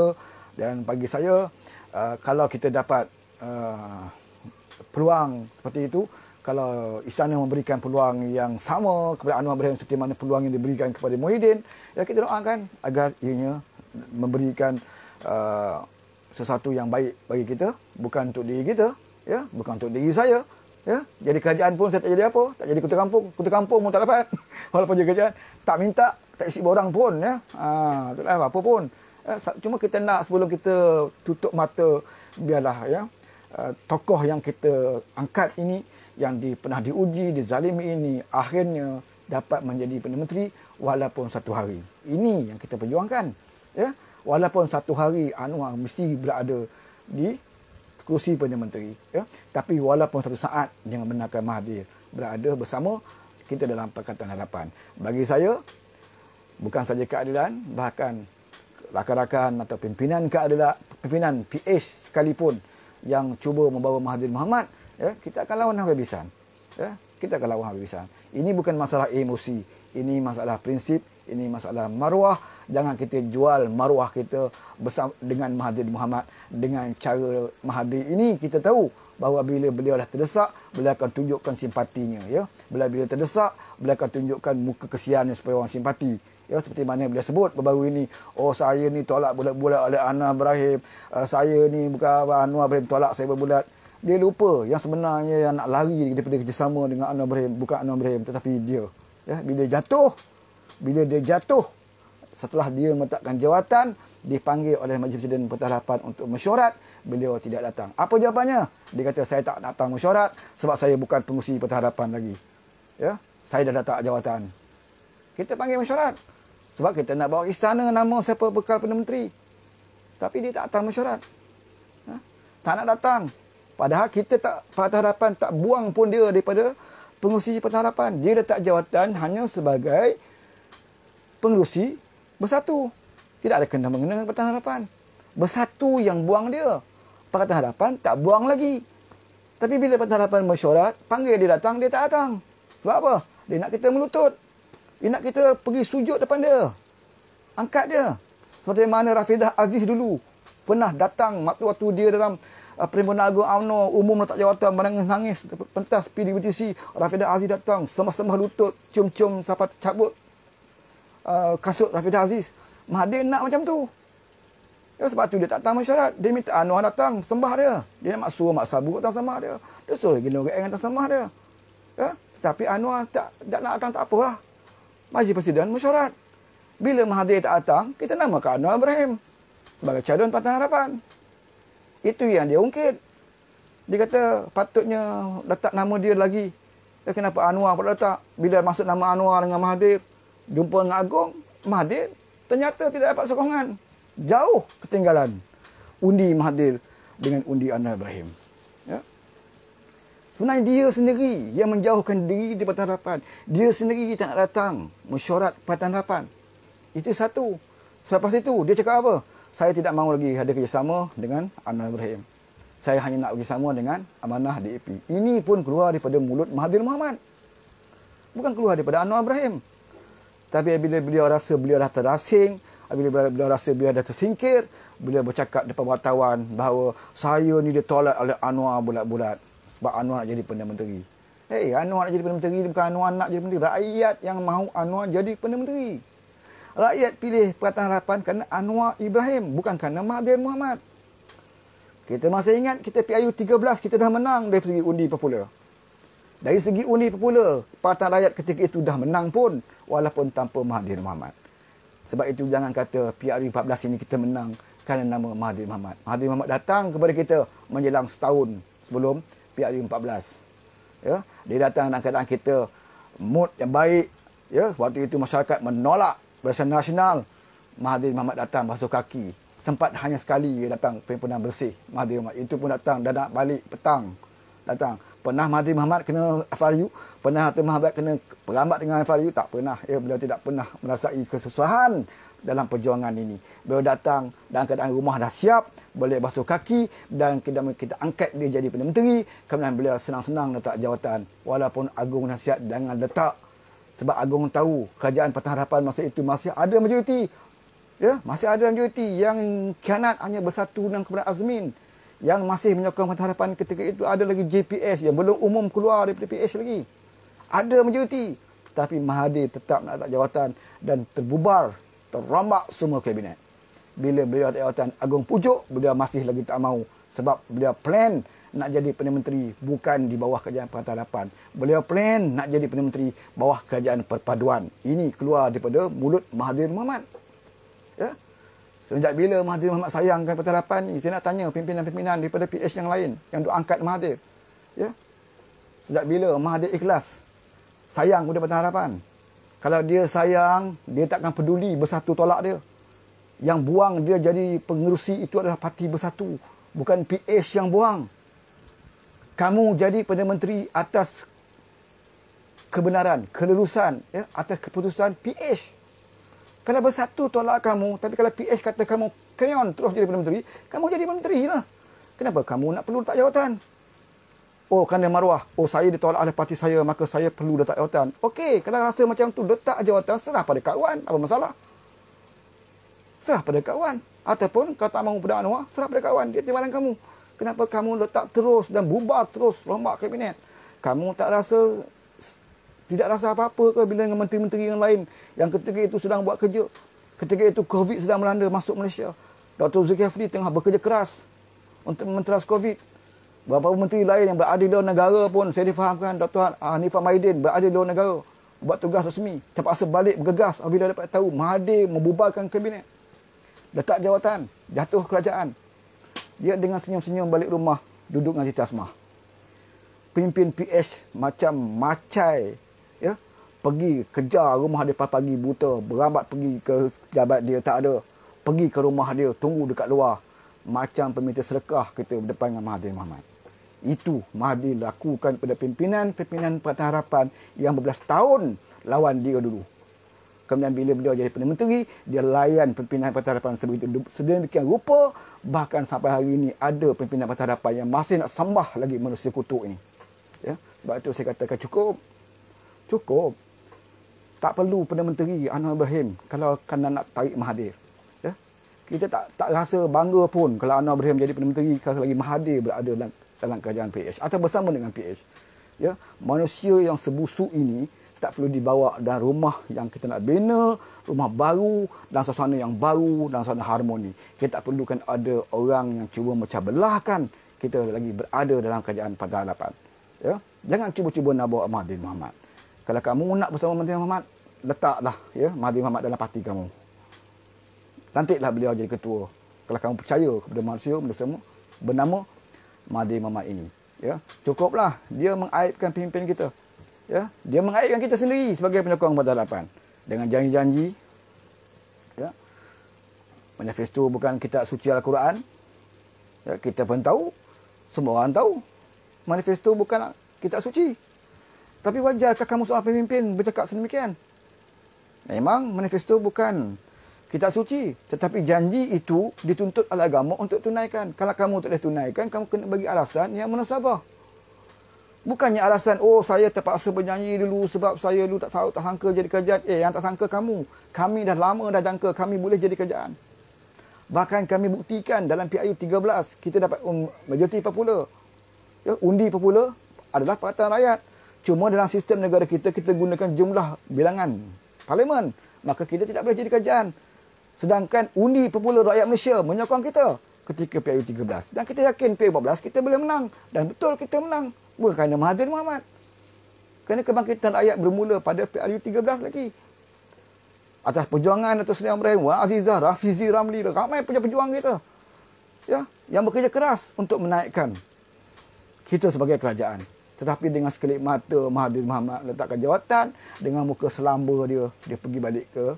dan bagi saya uh, kalau kita dapat uh, peluang seperti itu kalau istana memberikan peluang yang sama kepada Anwar Ibrahim seperti mana peluang yang diberikan kepada Muhyiddin ya kita doakan agar ianya memberikan uh, sesuatu yang baik bagi kita bukan untuk diri kita ya bukan untuk diri saya ya jadi kerajaan pun saya tak jadi apa tak jadi kota kampung kota kampung pun tak dapat walaupun dia kerajaan tak minta tak isi borang pun ya. Ha, itulah apa pun. Ya, cuma kita nak sebelum kita tutup mata biarlah ya. Uh, tokoh yang kita angkat ini yang di, pernah diuji, dizalimi ini akhirnya dapat menjadi Perdana Menteri walaupun satu hari. Ini yang kita perjuangkan. Ya. Walaupun satu hari Anwar mesti berada di kursi Perdana Menteri. Ya. Tapi walaupun satu saat yang benarkan Mahathir berada bersama kita dalam Perkataan Harapan. Bagi saya, bukan saja keadilan bahkan rakan-rakan atau pimpinan keadilan pimpinan PH sekalipun yang cuba membawa Mahathir Muhammad ya kita akan lawan habisan ya kita akan lawan habisan ini bukan masalah emosi ini masalah prinsip ini masalah maruah jangan kita jual maruah kita bersama dengan Mahathir Muhammad dengan cara Mahathir ini kita tahu bahawa bila beliau dah terdesak beliau akan tunjukkan simpatinya ya bila bila terdesak beliau akan tunjukkan muka kesiannya supaya orang simpati ya seperti mana yang beliau sebut baru ini oh saya ni tolak bulat-bulat oleh Anwar Ibrahim uh, saya ni bukan Anwar Ibrahim tolak saya berbulat dia lupa yang sebenarnya yang nak lari daripada kerjasama dengan Anwar Ibrahim bukan Anwar Ibrahim tetapi dia ya bila jatuh bila dia jatuh setelah dia meletakkan jawatan dipanggil oleh Majlis Presiden Pertahan Harapan untuk mesyuarat beliau tidak datang apa jawapannya dia kata saya tak datang mesyuarat sebab saya bukan pengusi Pertahan Harapan lagi ya saya dah datang jawatan kita panggil mesyuarat sebab kita nak bawa istana nama siapa bekal Perdana Menteri. Tapi dia tak datang mesyuarat. Ha? Tak nak datang. Padahal kita tak Patah Harapan tak buang pun dia daripada pengurusi Patah Harapan. Dia letak jawatan hanya sebagai pengurusi bersatu. Tidak ada kena mengenai Patah Harapan. Bersatu yang buang dia. Patah Harapan tak buang lagi. Tapi bila Patah Harapan mesyuarat, panggil dia datang, dia tak datang. Sebab apa? Dia nak kita melutut. Dia nak kita pergi sujud depan dia. Angkat dia. Seperti mana Rafidah Aziz dulu. Pernah datang waktu-waktu dia dalam uh, Perimbunan Agung UMNO. Umum letak jawatan. Menangis-nangis. Pentas PDBTC. Rafidah Aziz datang. Semah-semah lutut. Cium-cium sahabat cabut. Uh, kasut Rafidah Aziz. Mahathir nak macam tu. Ya, sebab tu dia tak datang masyarakat. Dia minta Anwar datang. Sembah dia. Dia nak suruh Mak Sabu datang sembah dia. Dia suruh gila-gila datang sembah dia. Ya? Tetapi Anwar tak, tak nak datang tak apalah majlis persidangan mesyuarat. Bila Mahathir tak datang, kita namakan Anwar Ibrahim sebagai calon Partai Harapan. Itu yang dia ungkit. Dia kata patutnya letak nama dia lagi. Eh, kenapa Anwar pula letak? Bila masuk nama Anwar dengan Mahathir, jumpa dengan Agong, Mahathir ternyata tidak dapat sokongan. Jauh ketinggalan undi Mahathir dengan undi Anwar Ibrahim. Sebenarnya dia sendiri yang menjauhkan diri di Pertahanan Harapan. Dia sendiri tak nak datang mesyuarat Pertahanan Harapan. Itu satu. Selepas itu, dia cakap apa? Saya tidak mahu lagi ada kerjasama dengan Anwar Ibrahim. Saya hanya nak kerjasama dengan Amanah DAP. Ini pun keluar daripada mulut Mahathir Muhammad. Bukan keluar daripada Anwar Ibrahim. Tapi bila beliau rasa beliau dah terasing, bila beliau rasa beliau dah tersingkir, beliau bercakap depan wartawan bahawa saya ni ditolak oleh Anwar bulat-bulat sebab Anwar nak jadi Perdana Menteri. hey Anwar nak jadi Perdana Menteri bukan Anwar nak jadi Menteri. Rakyat yang mahu Anwar jadi Perdana Menteri. Rakyat pilih Pakatan Harapan kerana Anwar Ibrahim, bukan kerana Mahathir Muhammad. Kita masih ingat kita PIU 13, kita dah menang dari segi undi popular. Dari segi undi popular, Pakatan Rakyat ketika itu dah menang pun walaupun tanpa Mahathir Muhammad. Sebab itu jangan kata PRU 14 ini kita menang kerana nama Mahathir Muhammad. Mahathir Muhammad datang kepada kita menjelang setahun sebelum pihak U14. Ya, dia datang dalam keadaan kita mood yang baik. Ya, waktu itu masyarakat menolak Bersih Nasional Mahathir Muhammad datang basuh kaki. Sempat hanya sekali dia datang perhimpunan bersih Mahathir Muhammad Itu pun datang dan nak balik petang datang. Pernah Mahathir Muhammad kena FRU? Pernah Mahathir Muhammad kena berambat dengan FRU? Tak pernah. Ya, beliau tidak pernah merasai kesusahan dalam perjuangan ini. Beliau datang dalam keadaan rumah dah siap, boleh basuh kaki dan kita, kita angkat dia jadi Perdana Menteri. Kemudian beliau senang-senang letak jawatan walaupun Agung nasihat dengan letak. Sebab Agung tahu kerajaan Pertahanan Harapan masa itu masih ada majoriti. Ya, masih ada majoriti yang kianat hanya bersatu dengan kepada Azmin. Yang masih menyokong Pertahanan Harapan ketika itu ada lagi JPS yang belum umum keluar daripada PH lagi. Ada majoriti. Tapi Mahathir tetap nak letak jawatan dan terbubar terombak semua kabinet. Bila beliau tak jawatan Agong Pujuk, beliau masih lagi tak mau Sebab beliau plan nak jadi Perdana Menteri bukan di bawah kerajaan Pertahanan. Beliau plan nak jadi Perdana Menteri bawah kerajaan perpaduan. Ini keluar daripada mulut Mahathir Mohamad. Ya? Sejak bila Mahathir Mohamad sayangkan Pertahanan ni, saya nak tanya pimpinan-pimpinan daripada PH yang lain yang duk angkat Mahathir. Ya? Sejak bila Mahathir ikhlas sayang kepada Pertahanan kalau dia sayang, dia takkan peduli bersatu tolak dia. Yang buang dia jadi pengerusi itu adalah parti bersatu. Bukan PH yang buang. Kamu jadi Perdana Menteri atas kebenaran, kelulusan, ya, atas keputusan PH. Kalau bersatu tolak kamu, tapi kalau PH kata kamu kreon terus jadi Perdana Menteri, kamu jadi Menteri lah. Kenapa kamu nak perlu letak jawatan? Oh kerana maruah. Oh saya ditolak oleh parti saya maka saya perlu letak jawatan. Okey, kalau rasa macam tu letak jawatan serah pada kawan. Apa masalah? Serah pada kawan. Ataupun kalau tak mahu pada Anwar, serah pada kawan. Dia timbalan kamu. Kenapa kamu letak terus dan bubar terus rombak kabinet? Kamu tak rasa tidak rasa apa-apa ke bila dengan menteri-menteri yang lain yang ketiga itu sedang buat kerja? Ketiga itu COVID sedang melanda masuk Malaysia. Dr. Zulkifli tengah bekerja keras untuk menteras COVID. Berapa menteri lain yang berada di luar negara pun saya difahamkan Dr. Hanifah Maidin berada di luar negara buat tugas resmi. Terpaksa balik bergegas apabila dapat tahu Mahathir membubarkan kabinet. Letak jawatan, jatuh kerajaan. Dia dengan senyum-senyum balik rumah duduk dengan Siti Asmah. Pimpin PH macam macai ya pergi kejar rumah dia pagi buta berambat pergi ke jabat dia tak ada pergi ke rumah dia tunggu dekat luar macam peminta serakah kita berdepan dengan Mahathir Mohamad. Itu Mahdi lakukan pada pimpinan-pimpinan Pertahanan Harapan yang berbelas tahun lawan dia dulu. Kemudian bila beliau jadi Perdana Menteri, dia layan pimpinan Pertahanan Harapan sebegitu. Sedemikian rupa, bahkan sampai hari ini ada pimpinan Pertahanan Harapan yang masih nak sembah lagi manusia kutuk ini. Ya? Sebab itu saya katakan cukup. Cukup. Tak perlu Perdana Menteri Anwar Ibrahim kalau kena nak tarik Mahdi. Ya? Kita tak tak rasa bangga pun kalau Anwar Ibrahim jadi Perdana Menteri kalau lagi Mahdi berada dalam dalam kerajaan PH atau bersama dengan PH. Ya, manusia yang sebusuk ini tak perlu dibawa dan rumah yang kita nak bina, rumah baru dan suasana yang baru dan suasana harmoni. Kita tak perlukan ada orang yang cuba mecah belahkan kita lagi berada dalam kerajaan pada harapan, Ya? Jangan cuba-cuba nak bawa Mahdi Muhammad. Kalau kamu nak bersama Mahdi Muhammad, letaklah ya, Mahdi Muhammad dalam parti kamu. Lantiklah beliau jadi ketua. Kalau kamu percaya kepada manusia, manusia semua, bernama Mahdi mama ini. Ya, cukuplah dia mengaibkan pimpin kita. Ya, dia mengaibkan kita sendiri sebagai penyokong Pada Harapan dengan janji-janji ya. Manifesto bukan kita suci Al-Quran. Ya, kita pun tahu, semua orang tahu. Manifesto bukan kita suci. Tapi wajarkah kamu soal pemimpin bercakap sedemikian? Memang manifesto bukan kita suci. Tetapi janji itu dituntut oleh agama untuk tunaikan. Kalau kamu tak boleh tunaikan, kamu kena bagi alasan yang munasabah. Bukannya alasan, oh saya terpaksa berjanji dulu sebab saya dulu tak tahu, tak sangka jadi kerajaan. Eh, yang tak sangka kamu. Kami dah lama dah jangka kami boleh jadi kerajaan. Bahkan kami buktikan dalam PIU 13, kita dapat um, majoriti popular. Ya, undi popular adalah perhatian rakyat. Cuma dalam sistem negara kita, kita gunakan jumlah bilangan parlimen. Maka kita tidak boleh jadi kerajaan. Sedangkan undi pemula rakyat Malaysia menyokong kita ketika PRU 13. Dan kita yakin PRU 14 kita boleh menang. Dan betul kita menang. Bukan kerana Mahathir Muhammad. Kerana kebangkitan rakyat bermula pada PRU 13 lagi. Atas perjuangan atau Sunil Amrahim, Wan Azizah, Rafizi Ramli, ramai pejuang-pejuang kita. Ya, yang bekerja keras untuk menaikkan kita sebagai kerajaan. Tetapi dengan sekelip mata Mahathir Muhammad letakkan jawatan, dengan muka selamba dia, dia pergi balik ke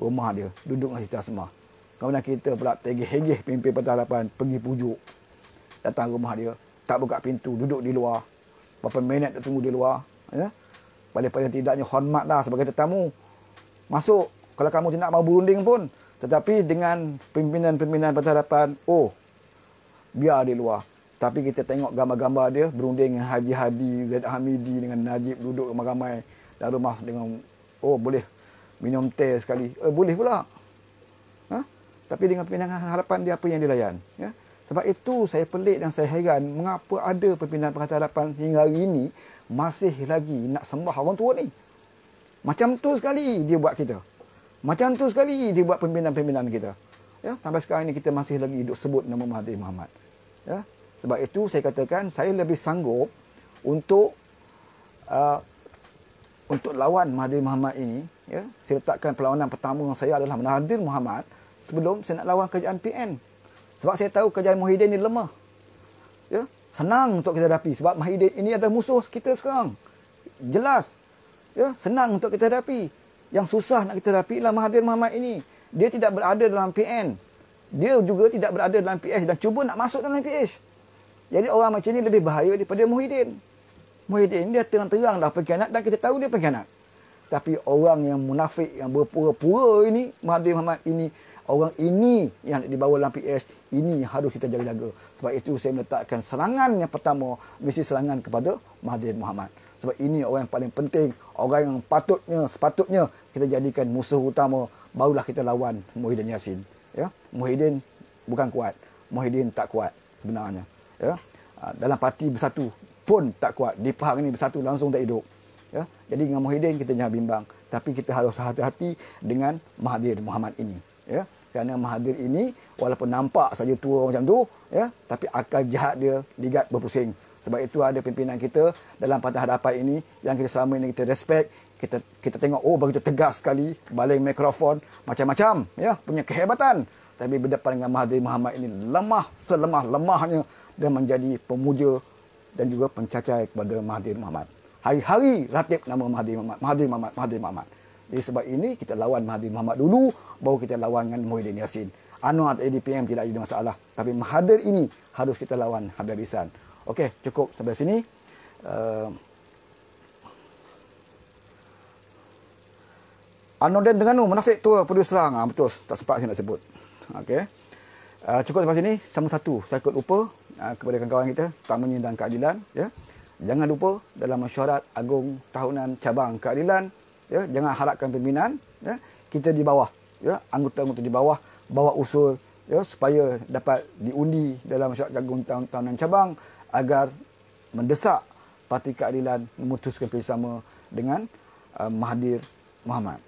rumah dia duduklah di Tasma kemudian kita pula tegih geh pimpin Pertahan Harapan pergi pujuk datang rumah dia tak buka pintu duduk di luar berapa minit dia tunggu di luar ya paling-paling tidaknya hormatlah sebagai tetamu masuk kalau kamu tidak mau berunding pun tetapi dengan pimpinan-pimpinan Pertahan Harapan oh biar di luar tapi kita tengok gambar-gambar dia berunding dengan Haji Hadi, Zaid Hamidi dengan Najib duduk ramai-ramai dalam rumah dengan oh boleh minum teh sekali. Eh, boleh pula. Ha? Tapi dengan pindahan harapan dia apa yang dilayan. Ya? Sebab itu saya pelik dan saya heran mengapa ada pembinaan pengatian harapan hingga hari ini masih lagi nak sembah orang tua ni. Macam tu sekali dia buat kita. Macam tu sekali dia buat pembinaan-pembinaan kita. Ya? Sampai sekarang ini kita masih lagi hidup sebut nama Mahathir Muhammad. Ya? Sebab itu saya katakan saya lebih sanggup untuk uh, untuk lawan Mahathir Muhammad ini ya, saya letakkan perlawanan pertama saya adalah Mahathir Muhammad sebelum saya nak lawan kerajaan PN. Sebab saya tahu kerajaan Muhyiddin ni lemah. Ya, senang untuk kita hadapi sebab Muhyiddin ini adalah musuh kita sekarang. Jelas. Ya, senang untuk kita hadapi. Yang susah nak kita hadapi ialah Mahathir Muhammad ini. Dia tidak berada dalam PN. Dia juga tidak berada dalam PH dan cuba nak masuk dalam PH. Jadi orang macam ni lebih bahaya daripada Muhyiddin. Muhyiddin dia terang-terang dah pengkhianat dan kita tahu dia pengkhianat. Tapi orang yang munafik, yang berpura-pura ini, Mahathir Muhammad ini, orang ini yang dibawa dalam PS, ini yang harus kita jaga-jaga. Sebab itu saya meletakkan serangan yang pertama, misi serangan kepada Mahathir Muhammad. Sebab ini orang yang paling penting, orang yang patutnya, sepatutnya kita jadikan musuh utama, barulah kita lawan Muhyiddin Yassin. Ya? Muhyiddin bukan kuat, Muhyiddin tak kuat sebenarnya. Ya? Dalam parti bersatu pun tak kuat, di pahang ini bersatu langsung tak hidup. Ya? Jadi dengan Muhyiddin kita jangan bimbang. Tapi kita harus hati-hati dengan Mahathir Muhammad ini. Ya? Kerana Mahathir ini walaupun nampak saja tua macam tu, ya? tapi akal jahat dia ligat berpusing. Sebab itu ada pimpinan kita dalam patah hadapan ini yang kita selama ini kita respect, kita kita tengok oh begitu tegas sekali baling mikrofon macam-macam ya punya kehebatan tapi berdepan dengan Mahathir Muhammad ini lemah selemah lemahnya dan menjadi pemuja dan juga pencacai kepada Mahathir Muhammad hari-hari ratib nama Mahathir Mohamad. Mahathir Mohamad, Mahathir Mohamad. Jadi sebab ini kita lawan Mahathir Mohamad dulu, baru kita lawan dengan Muhyiddin Yassin. Anwar atau ADPM tidak ada masalah. Tapi Mahathir ini harus kita lawan habis-habisan. Okey, cukup sampai sini. Uh, ehm, Anodin Tengganu, menafik tua perlu Serang. Ah, ha, betul, tak sempat saya nak sebut. Okey, Uh, cukup sampai sini. Sama satu, saya ikut lupa uh, kepada kawan-kawan kita. tak dan keadilan. Ya. Yeah. Jangan lupa dalam mesyuarat agung tahunan cabang keadilan, ya, jangan harapkan pimpinan, ya, kita di bawah, ya, anggota-anggota di bawah bawa usul ya, supaya dapat diundi dalam mesyuarat agung tahunan cabang agar mendesak Parti Keadilan memutuskan bersama dengan uh, Mahathir Muhammad.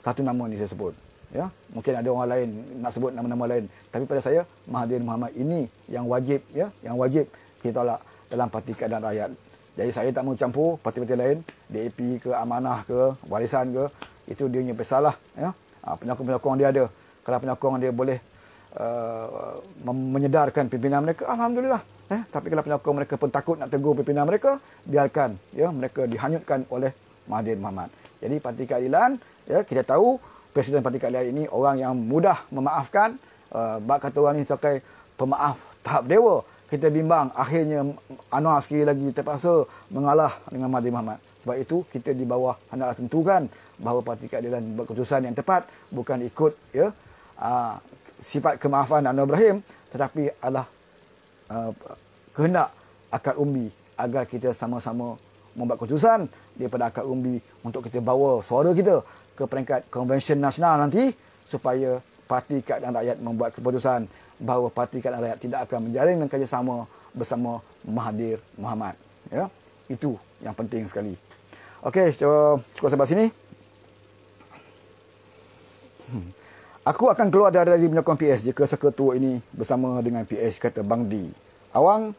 Satu nama ini saya sebut. Ya, mungkin ada orang lain nak sebut nama-nama lain, tapi pada saya Mahathir Muhammad ini yang wajib ya, yang wajib kita tolak dalam Parti Keadilan Rakyat jadi saya tak mau campur parti-parti lain, DAP ke amanah ke warisan ke, itu dia punya pesalah. Ya? Ha, penyokong-penyokong dia ada. Kalau penyokong dia boleh uh, menyedarkan pimpinan mereka, Alhamdulillah. Eh? Tapi kalau penyokong mereka pun takut nak tegur pimpinan mereka, biarkan ya? mereka dihanyutkan oleh Mahathir Mohamad. Jadi Parti Keadilan, ya, kita tahu Presiden Parti Keadilan ini orang yang mudah memaafkan. Uh, bak kata orang ini sebagai pemaaf tahap dewa kita bimbang akhirnya Anwar sekali lagi terpaksa mengalah dengan Mahathir Mohamad. Sebab itu kita di bawah hendak tentukan bahawa parti keadilan buat keputusan yang tepat bukan ikut ya uh, sifat kemaafan Anwar Ibrahim tetapi adalah uh, kehendak akad umbi agar kita sama-sama membuat keputusan daripada akad umbi untuk kita bawa suara kita ke peringkat konvensyen nasional nanti supaya parti keadilan rakyat membuat keputusan bahawa Parti Kanan Rakyat tidak akan menjalin dan kerjasama bersama Mahathir Muhammad. Ya, itu yang penting sekali. Okey, cukup sampai sini. Hmm. Aku akan keluar dari menyokong PS jika seketua ini bersama dengan PS kata Bang D. Awang,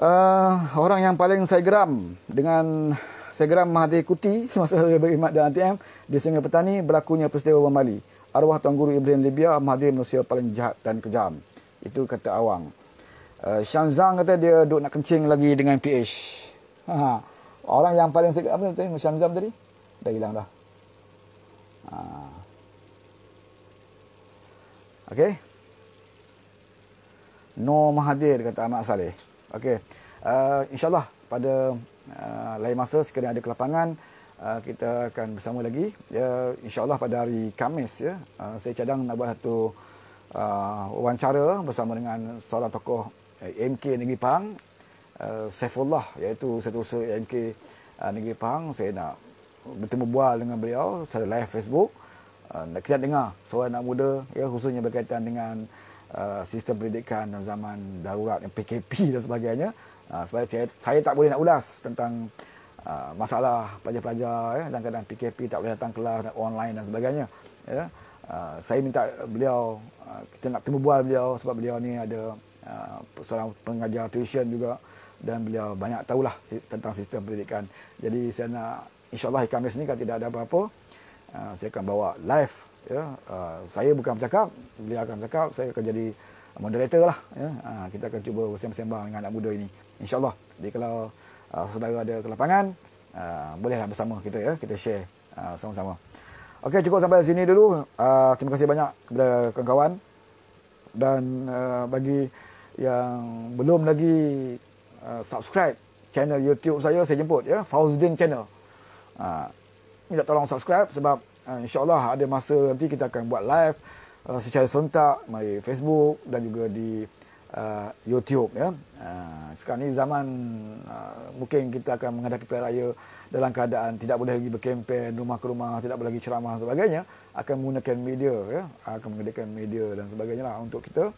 uh, orang yang paling saya geram dengan saya geram Mahathir Kuti semasa saya berkhidmat dalam TM di Sungai Petani berlakunya peristiwa Bambali. Bali arwah Tuan Guru Ibrahim Libya Mahathir manusia paling jahat dan kejam. Itu kata Awang. Uh, Shan kata dia duk nak kencing lagi dengan PH. Ha-ha. Orang yang paling sedih apa tadi Shanzang tadi? Dah hilang dah. Ha. Okey. No Mahathir kata Ahmad Saleh. Okay. Uh, eh, InsyaAllah pada uh, lain masa sekiranya ada kelapangan. lapangan Ah, kita akan bersama lagi ya insyaallah pada hari Khamis ya ah, saya cadang nak buat satu ah, wawancara bersama dengan seorang tokoh eh, MK Negeri Pahang uh, Saifullah iaitu setiausaha MK Negeri Pahang saya nak bertemu bual dengan beliau secara live Facebook nak uh, kita dengar seorang anak muda ya khususnya berkaitan dengan Uh, sistem pendidikan dan zaman darurat yang PKP dan sebagainya uh, sebab saya, saya tak boleh nak ulas tentang Ah, masalah pelajar-pelajar ya dan kadang PKP tak boleh datang kelas online dan sebagainya ya uh, saya minta beliau uh, kita nak temu bual beliau sebab beliau ni ada uh, seorang pengajar tuition juga dan beliau banyak tahulah tentang sistem pendidikan jadi saya nak insyaallah Khamis ni kalau tidak ada apa-apa uh, saya akan bawa live ya uh, saya bukan bercakap beliau akan bercakap saya akan jadi moderator lah ya uh, kita akan cuba bersembang-sembang dengan anak muda ini insyaallah jadi kalau uh, saudara ada ke lapangan, uh, ah, bolehlah bersama kita ya, kita share uh, sama-sama. Okey, cukup sampai sini dulu. Uh, terima kasih banyak kepada kawan-kawan dan uh, bagi yang belum lagi uh, subscribe channel YouTube saya, saya jemput ya, Fauzdin Channel. Minta tolong subscribe sebab uh, insyaAllah ada masa nanti kita akan buat live uh, secara serentak, mari Facebook dan juga di uh, YouTube ya. Uh, sekarang ni zaman uh, mungkin kita akan menghadapi pilihan raya dalam keadaan tidak boleh lagi berkempen rumah ke rumah, tidak boleh lagi ceramah dan sebagainya, akan menggunakan media ya, akan menggunakan media dan sebagainya lah untuk kita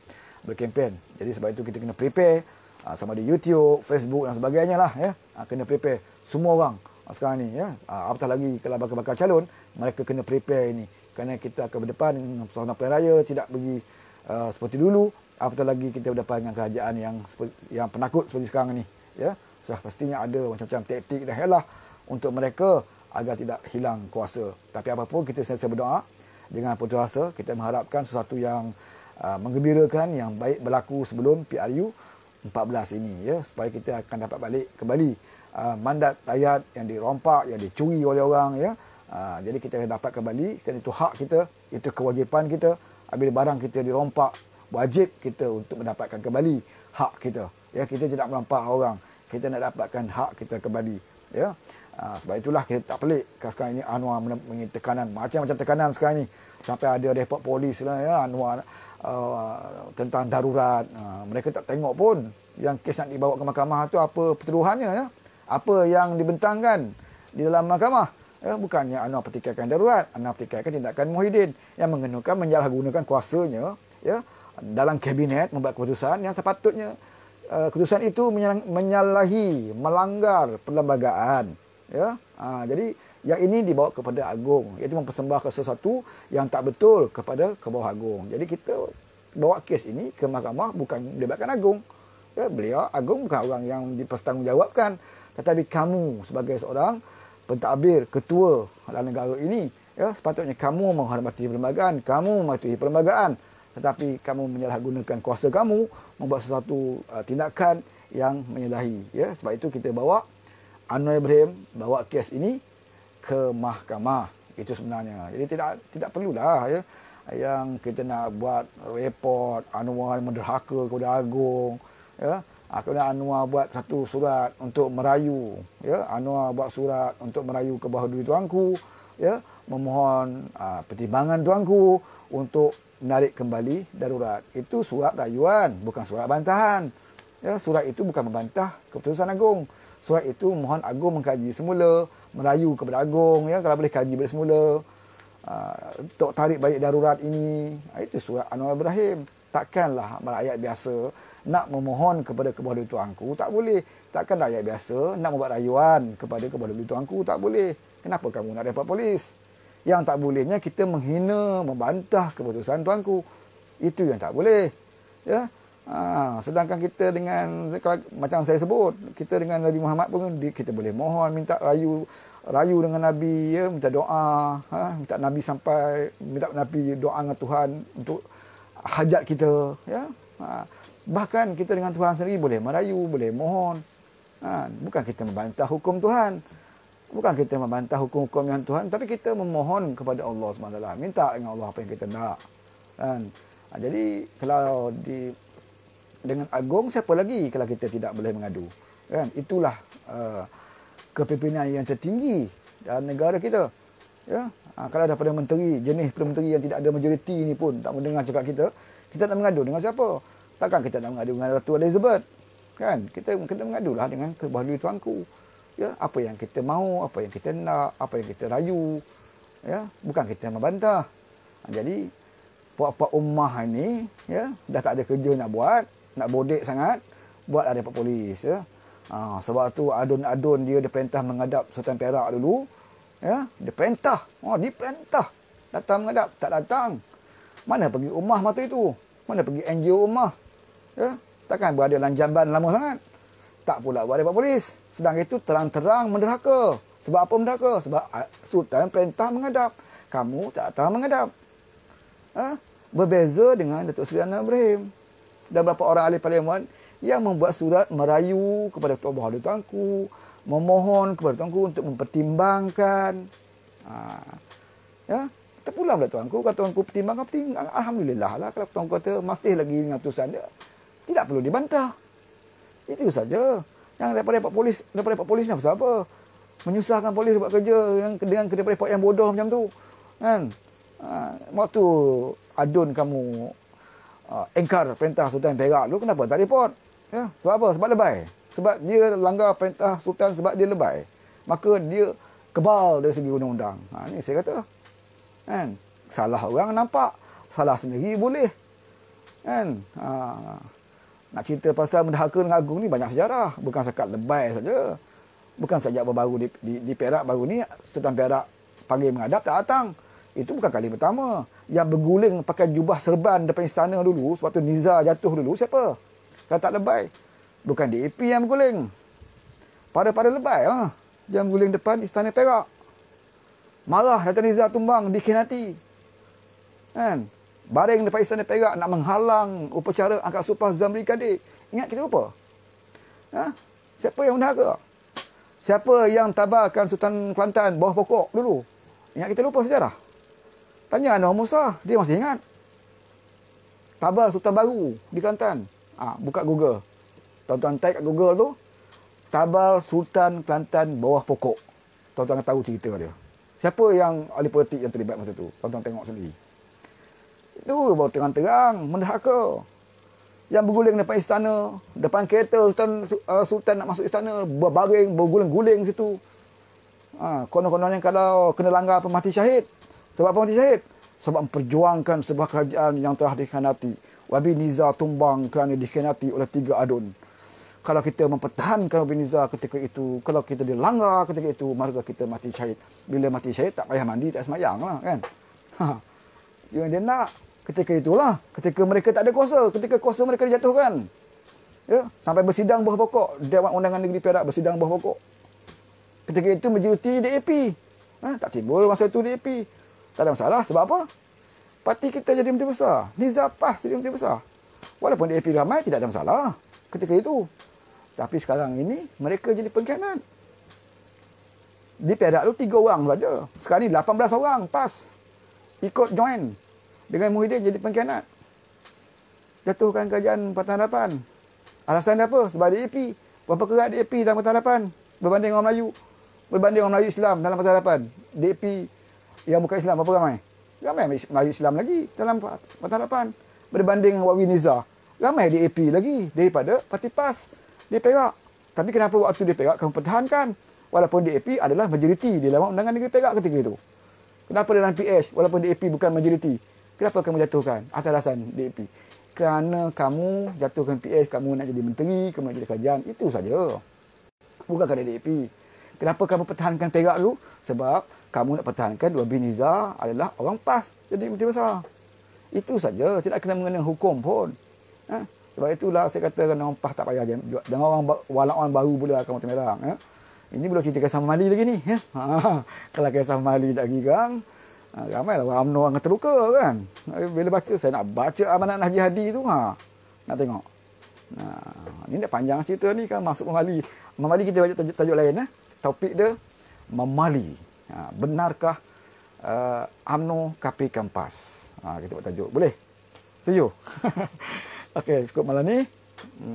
berkempen. Jadi sebab itu kita kena prepare uh, sama ada YouTube, Facebook dan sebagainya lah ya. Uh, kena prepare semua orang uh, sekarang ni ya. Uh, apatah lagi kalau bakal-bakal calon, mereka kena prepare ini kerana kita akan berdepan dengan persoalan pilihan raya tidak bagi uh, seperti dulu apatah lagi kita berdepan dengan kerajaan yang yang penakut seperti sekarang ni ya sudah pastinya ada macam-macam taktik dan helah untuk mereka agar tidak hilang kuasa tapi apa pun kita sentiasa berdoa dengan putus asa kita mengharapkan sesuatu yang uh, menggembirakan yang baik berlaku sebelum PRU 14 ini ya supaya kita akan dapat balik kembali uh, mandat rakyat yang dirompak yang dicuri oleh orang ya uh, jadi kita dapat kembali dan itu hak kita itu kewajipan kita apabila barang kita dirompak wajib kita untuk mendapatkan kembali hak kita. Ya, kita tidak melampau orang. Kita nak dapatkan hak kita kembali. Ya. Ha, sebab itulah kita tak pelik kan sekarang ini Anwar mengenai tekanan. Macam-macam tekanan sekarang ini. Sampai ada repot polis lah ya, Anwar uh, tentang darurat. Uh, mereka tak tengok pun yang kes nak dibawa ke mahkamah itu apa petuduhannya. Ya. Apa yang dibentangkan di dalam mahkamah. Ya, bukannya Anwar pertikaikan darurat. Anwar pertikaikan tindakan Muhyiddin yang mengenakan menyalahgunakan kuasanya ya, dalam kabinet membuat keputusan yang sepatutnya uh, keputusan itu menyalahi melanggar perlembagaan ya uh, jadi yang ini dibawa kepada agung iaitu mempersembahkan sesuatu yang tak betul kepada ke bawah agung jadi kita bawa kes ini ke mahkamah bukan melibatkan agung ya beliau agung bukan orang yang dipertanggungjawabkan tetapi kamu sebagai seorang pentadbir ketua dalam negara ini ya sepatutnya kamu menghormati perlembagaan kamu mematuhi perlembagaan tetapi kamu menyalahgunakan kuasa kamu membuat sesuatu uh, tindakan yang menyalahi ya sebab itu kita bawa Anwar Ibrahim bawa kes ini ke mahkamah itu sebenarnya jadi tidak tidak perlulah ya yang kita nak buat report Anwar menderhaka kepada agung ya Ha, kemudian Anwar buat satu surat untuk merayu ya Anwar buat surat untuk merayu ke bahu duit tuanku ya memohon ha, pertimbangan tuanku untuk narik kembali darurat. Itu surat rayuan, bukan surat bantahan. Ya, surat itu bukan membantah keputusan agung. Surat itu mohon agung mengkaji semula, merayu kepada agung ya kalau boleh kaji balik semula. Ah, untuk uh, tarik balik darurat ini. Ah, itu surat Anwar Ibrahim. Takkanlah rakyat biasa nak memohon kepada kebohonan tuanku, tak boleh. Takkan rakyat biasa nak membuat rayuan kepada kebohonan tuanku, tak boleh. Kenapa kamu nak repot polis? Yang tak bolehnya kita menghina, membantah keputusan tuanku. Itu yang tak boleh. Ya. Ha, sedangkan kita dengan kalau, macam saya sebut, kita dengan Nabi Muhammad pun kita boleh mohon, minta rayu rayu dengan Nabi, ya, minta doa, ha, minta Nabi sampai minta Nabi doa dengan Tuhan untuk hajat kita, ya. Ha, bahkan kita dengan Tuhan sendiri boleh merayu, boleh mohon. Ha, bukan kita membantah hukum Tuhan. Bukan kita membantah hukum-hukum yang Tuhan, tapi kita memohon kepada Allah SWT. Minta dengan Allah apa yang kita nak. Kan? Ha, jadi, kalau di dengan agung, siapa lagi kalau kita tidak boleh mengadu? Kan? Itulah uh, kepimpinan yang tertinggi dalam negara kita. Ya? Ha, kalau ada Perdana Menteri, jenis Perdana Menteri yang tidak ada majoriti ini pun tak mendengar cakap kita, kita nak mengadu dengan siapa? Takkan kita nak mengadu dengan Ratu Elizabeth? Kan? Kita kena mengadulah dengan kebahagiaan tuanku ya apa yang kita mahu apa yang kita nak apa yang kita rayu ya bukan kita membantah ha, jadi puak-puak ummah ini ya dah tak ada kerja nak buat nak bodek sangat buat ada polis ya ha, sebab tu adun-adun dia diperintah menghadap Sultan Perak dulu ya diperintah oh ha, diperintah datang menghadap tak datang mana pergi ummah mata itu mana pergi NGO ummah ya takkan berada dalam jamban lama sangat tak pula buat report polis. Sedang itu terang-terang menderhaka. Sebab apa menderhaka? Sebab ah, Sultan perintah menghadap. Kamu tak tahu menghadap. Ha? Berbeza dengan Datuk Seri Anwar Ibrahim. Dan beberapa orang ahli parlimen yang membuat surat merayu kepada Ketua Bahadu Tuanku. Memohon kepada Tuanku untuk mempertimbangkan. Ha. Ya? tak pula Tuanku. Kata Tuanku pertimbangkan, pertimbangkan. Alhamdulillah lah. Kalau Tuanku kata masih lagi dengan putusan dia. Tidak perlu dibantah. Itu saja. Yang daripada repot polis, daripada repot polis ni apa apa? Menyusahkan polis buat kerja yang dengan kedai repot yang bodoh macam tu. Kan? Ha, waktu adun kamu uh, engkar perintah Sultan Perak, lu kenapa tak report? Ya, sebab apa? Sebab lebay. Sebab dia langgar perintah Sultan sebab dia lebay. Maka dia kebal dari segi undang-undang. Ha, ini saya kata. Kan? Salah orang nampak. Salah sendiri boleh. Kan? Ha, nak cerita pasal mendahaka dengan agung ni banyak sejarah. Bukan sekat lebay saja. Bukan sejak baru di, di, di Perak baru ni Sultan Perak panggil mengadap tak datang. Itu bukan kali pertama. Yang berguling pakai jubah serban depan istana dulu. Sewaktu Niza jatuh dulu siapa? Kalau tak lebay. Bukan DAP yang berguling. Pada-pada lebay lah. Ha, yang berguling depan istana Perak. Marah Datuk Niza tumbang dikhianati. Kan? Bareng di Pakistan dan Perak nak menghalang upacara angkat supah Zamri Kadir. Ingat kita lupa? Ha? Siapa yang ke? Siapa yang tabarkan Sultan Kelantan bawah pokok dulu? Ingat kita lupa sejarah? Tanya Anwar Musa, dia masih ingat. Tabar Sultan Baru di Kelantan. Ha, buka Google. Tuan-tuan type kat Google tu. Tabar Sultan Kelantan bawah pokok. Tuan-tuan tahu cerita dia. Siapa yang ahli politik yang terlibat masa tu? Tuan-tuan tengok sendiri. Itu bawa terang-terang mendahaka. Yang berguling depan istana, depan kereta Sultan, uh, Sultan nak masuk istana, berbaring, berguling-guling situ. Ha, konon-konon yang kalau kena langgar apa syahid. Sebab apa syahid? Sebab memperjuangkan sebuah kerajaan yang telah dikhianati. Wabi Niza tumbang kerana dikhianati oleh tiga adun. Kalau kita mempertahankan Wabi Niza ketika itu, kalau kita dilanggar ketika itu, maka kita mati syahid. Bila mati syahid, tak payah mandi, tak semayang lah kan. Ha. dia nak, ketika itulah ketika mereka tak ada kuasa ketika kuasa mereka dijatuhkan ya sampai bersidang buah pokok dewan undangan negeri Perak bersidang buah pokok ketika itu majoriti DAP ha? tak timbul masa itu DAP tak ada masalah sebab apa parti kita jadi menteri besar Nizapah jadi menteri besar walaupun DAP ramai tidak ada masalah ketika itu tapi sekarang ini mereka jadi pengkhianat di Perak tu 3 orang saja sekarang ni 18 orang pas ikut join dengan Muhyiddin jadi pengkhianat. Jatuhkan kerajaan Pertahanan Harapan. Alasan dia apa? Sebab DAP. Berapa kerat DAP dalam Pertahanan Harapan? Berbanding orang Melayu. Berbanding orang Melayu Islam dalam Pertahanan Harapan. DAP yang bukan Islam berapa ramai? Ramai Melayu Islam lagi dalam Pertahanan Harapan. Berbanding Wawi Niza. Ramai DAP lagi daripada Parti PAS. Dia perak. Tapi kenapa waktu dia perak, kamu pertahankan? Walaupun DAP adalah majoriti di dalam undangan negeri perak ketika itu. Kenapa dalam PH, walaupun DAP bukan majoriti? Kenapa kamu jatuhkan? Atas alasan DAP. Kerana kamu jatuhkan PS, kamu nak jadi menteri, kamu nak jadi kerajaan. Itu saja. Bukan kerana DAP. Kenapa kamu pertahankan Perak dulu? Sebab kamu nak pertahankan dua bin Izzah adalah orang PAS. Jadi menteri besar. Itu saja. Tidak kena mengenai hukum pun. Ha? Sebab itulah saya kata dengan orang PAS tak payah. Dengan orang walau orang baru pula kamu temerang. Ha? Ini belum cerita kisah Mali lagi ni. Ha? Kalau kisah Mali tak gigang. kan? Ha, ramai lah orang UMNO yang terluka kan. Bila baca, saya nak baca amanat Haji Hadi tu. Ha. Nak tengok. Nah, ha, ini dah panjang cerita ni kan masuk memali. Memali kita baca tajuk, tajuk lain. Eh. Topik dia, memali. Ha, benarkah uh, UMNO KAPI KAMPAS? Ha, kita buat tajuk. Boleh? Setuju? Okey, cukup malam ni. Ha,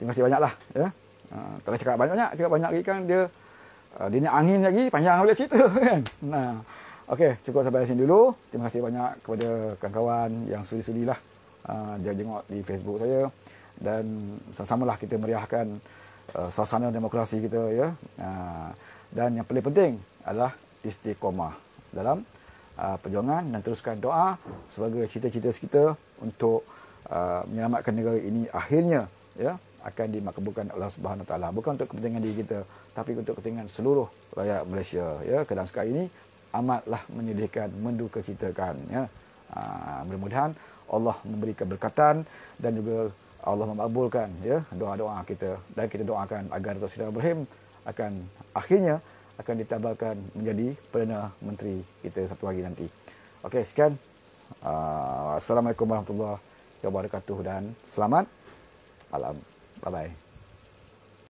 terima kasih banyaklah. Ya. Ha, tak cakap banyak-banyak. Cakap banyak lagi kan dia, uh, dia ni angin lagi. Panjang boleh cerita kan? Nah. Ha. Okey, cukup sampai sini dulu. Terima kasih banyak kepada kawan-kawan yang sudi-sudilah uh, jengok di Facebook saya dan sama-samalah kita meriahkan uh, suasana demokrasi kita ya. Uh, dan yang paling penting adalah istiqomah dalam uh, perjuangan dan teruskan doa sebagai cita-cita kita untuk uh, menyelamatkan negara ini akhirnya ya akan dimakbulkan Allah Subhanahu Taala bukan untuk kepentingan diri kita tapi untuk kepentingan seluruh rakyat Malaysia ya kerana sekarang ini amatlah menyedihkan, menduka citakan. Ya. Ah, mudah-mudahan Allah memberi keberkatan dan juga Allah memakbulkan ya, doa-doa kita. Dan kita doakan agar Tuan Sidang Ibrahim akan akhirnya akan ditabalkan menjadi Perdana Menteri kita satu lagi nanti. Okey, sekian. Ah, Assalamualaikum warahmatullahi wabarakatuh dan selamat alam. Bye-bye.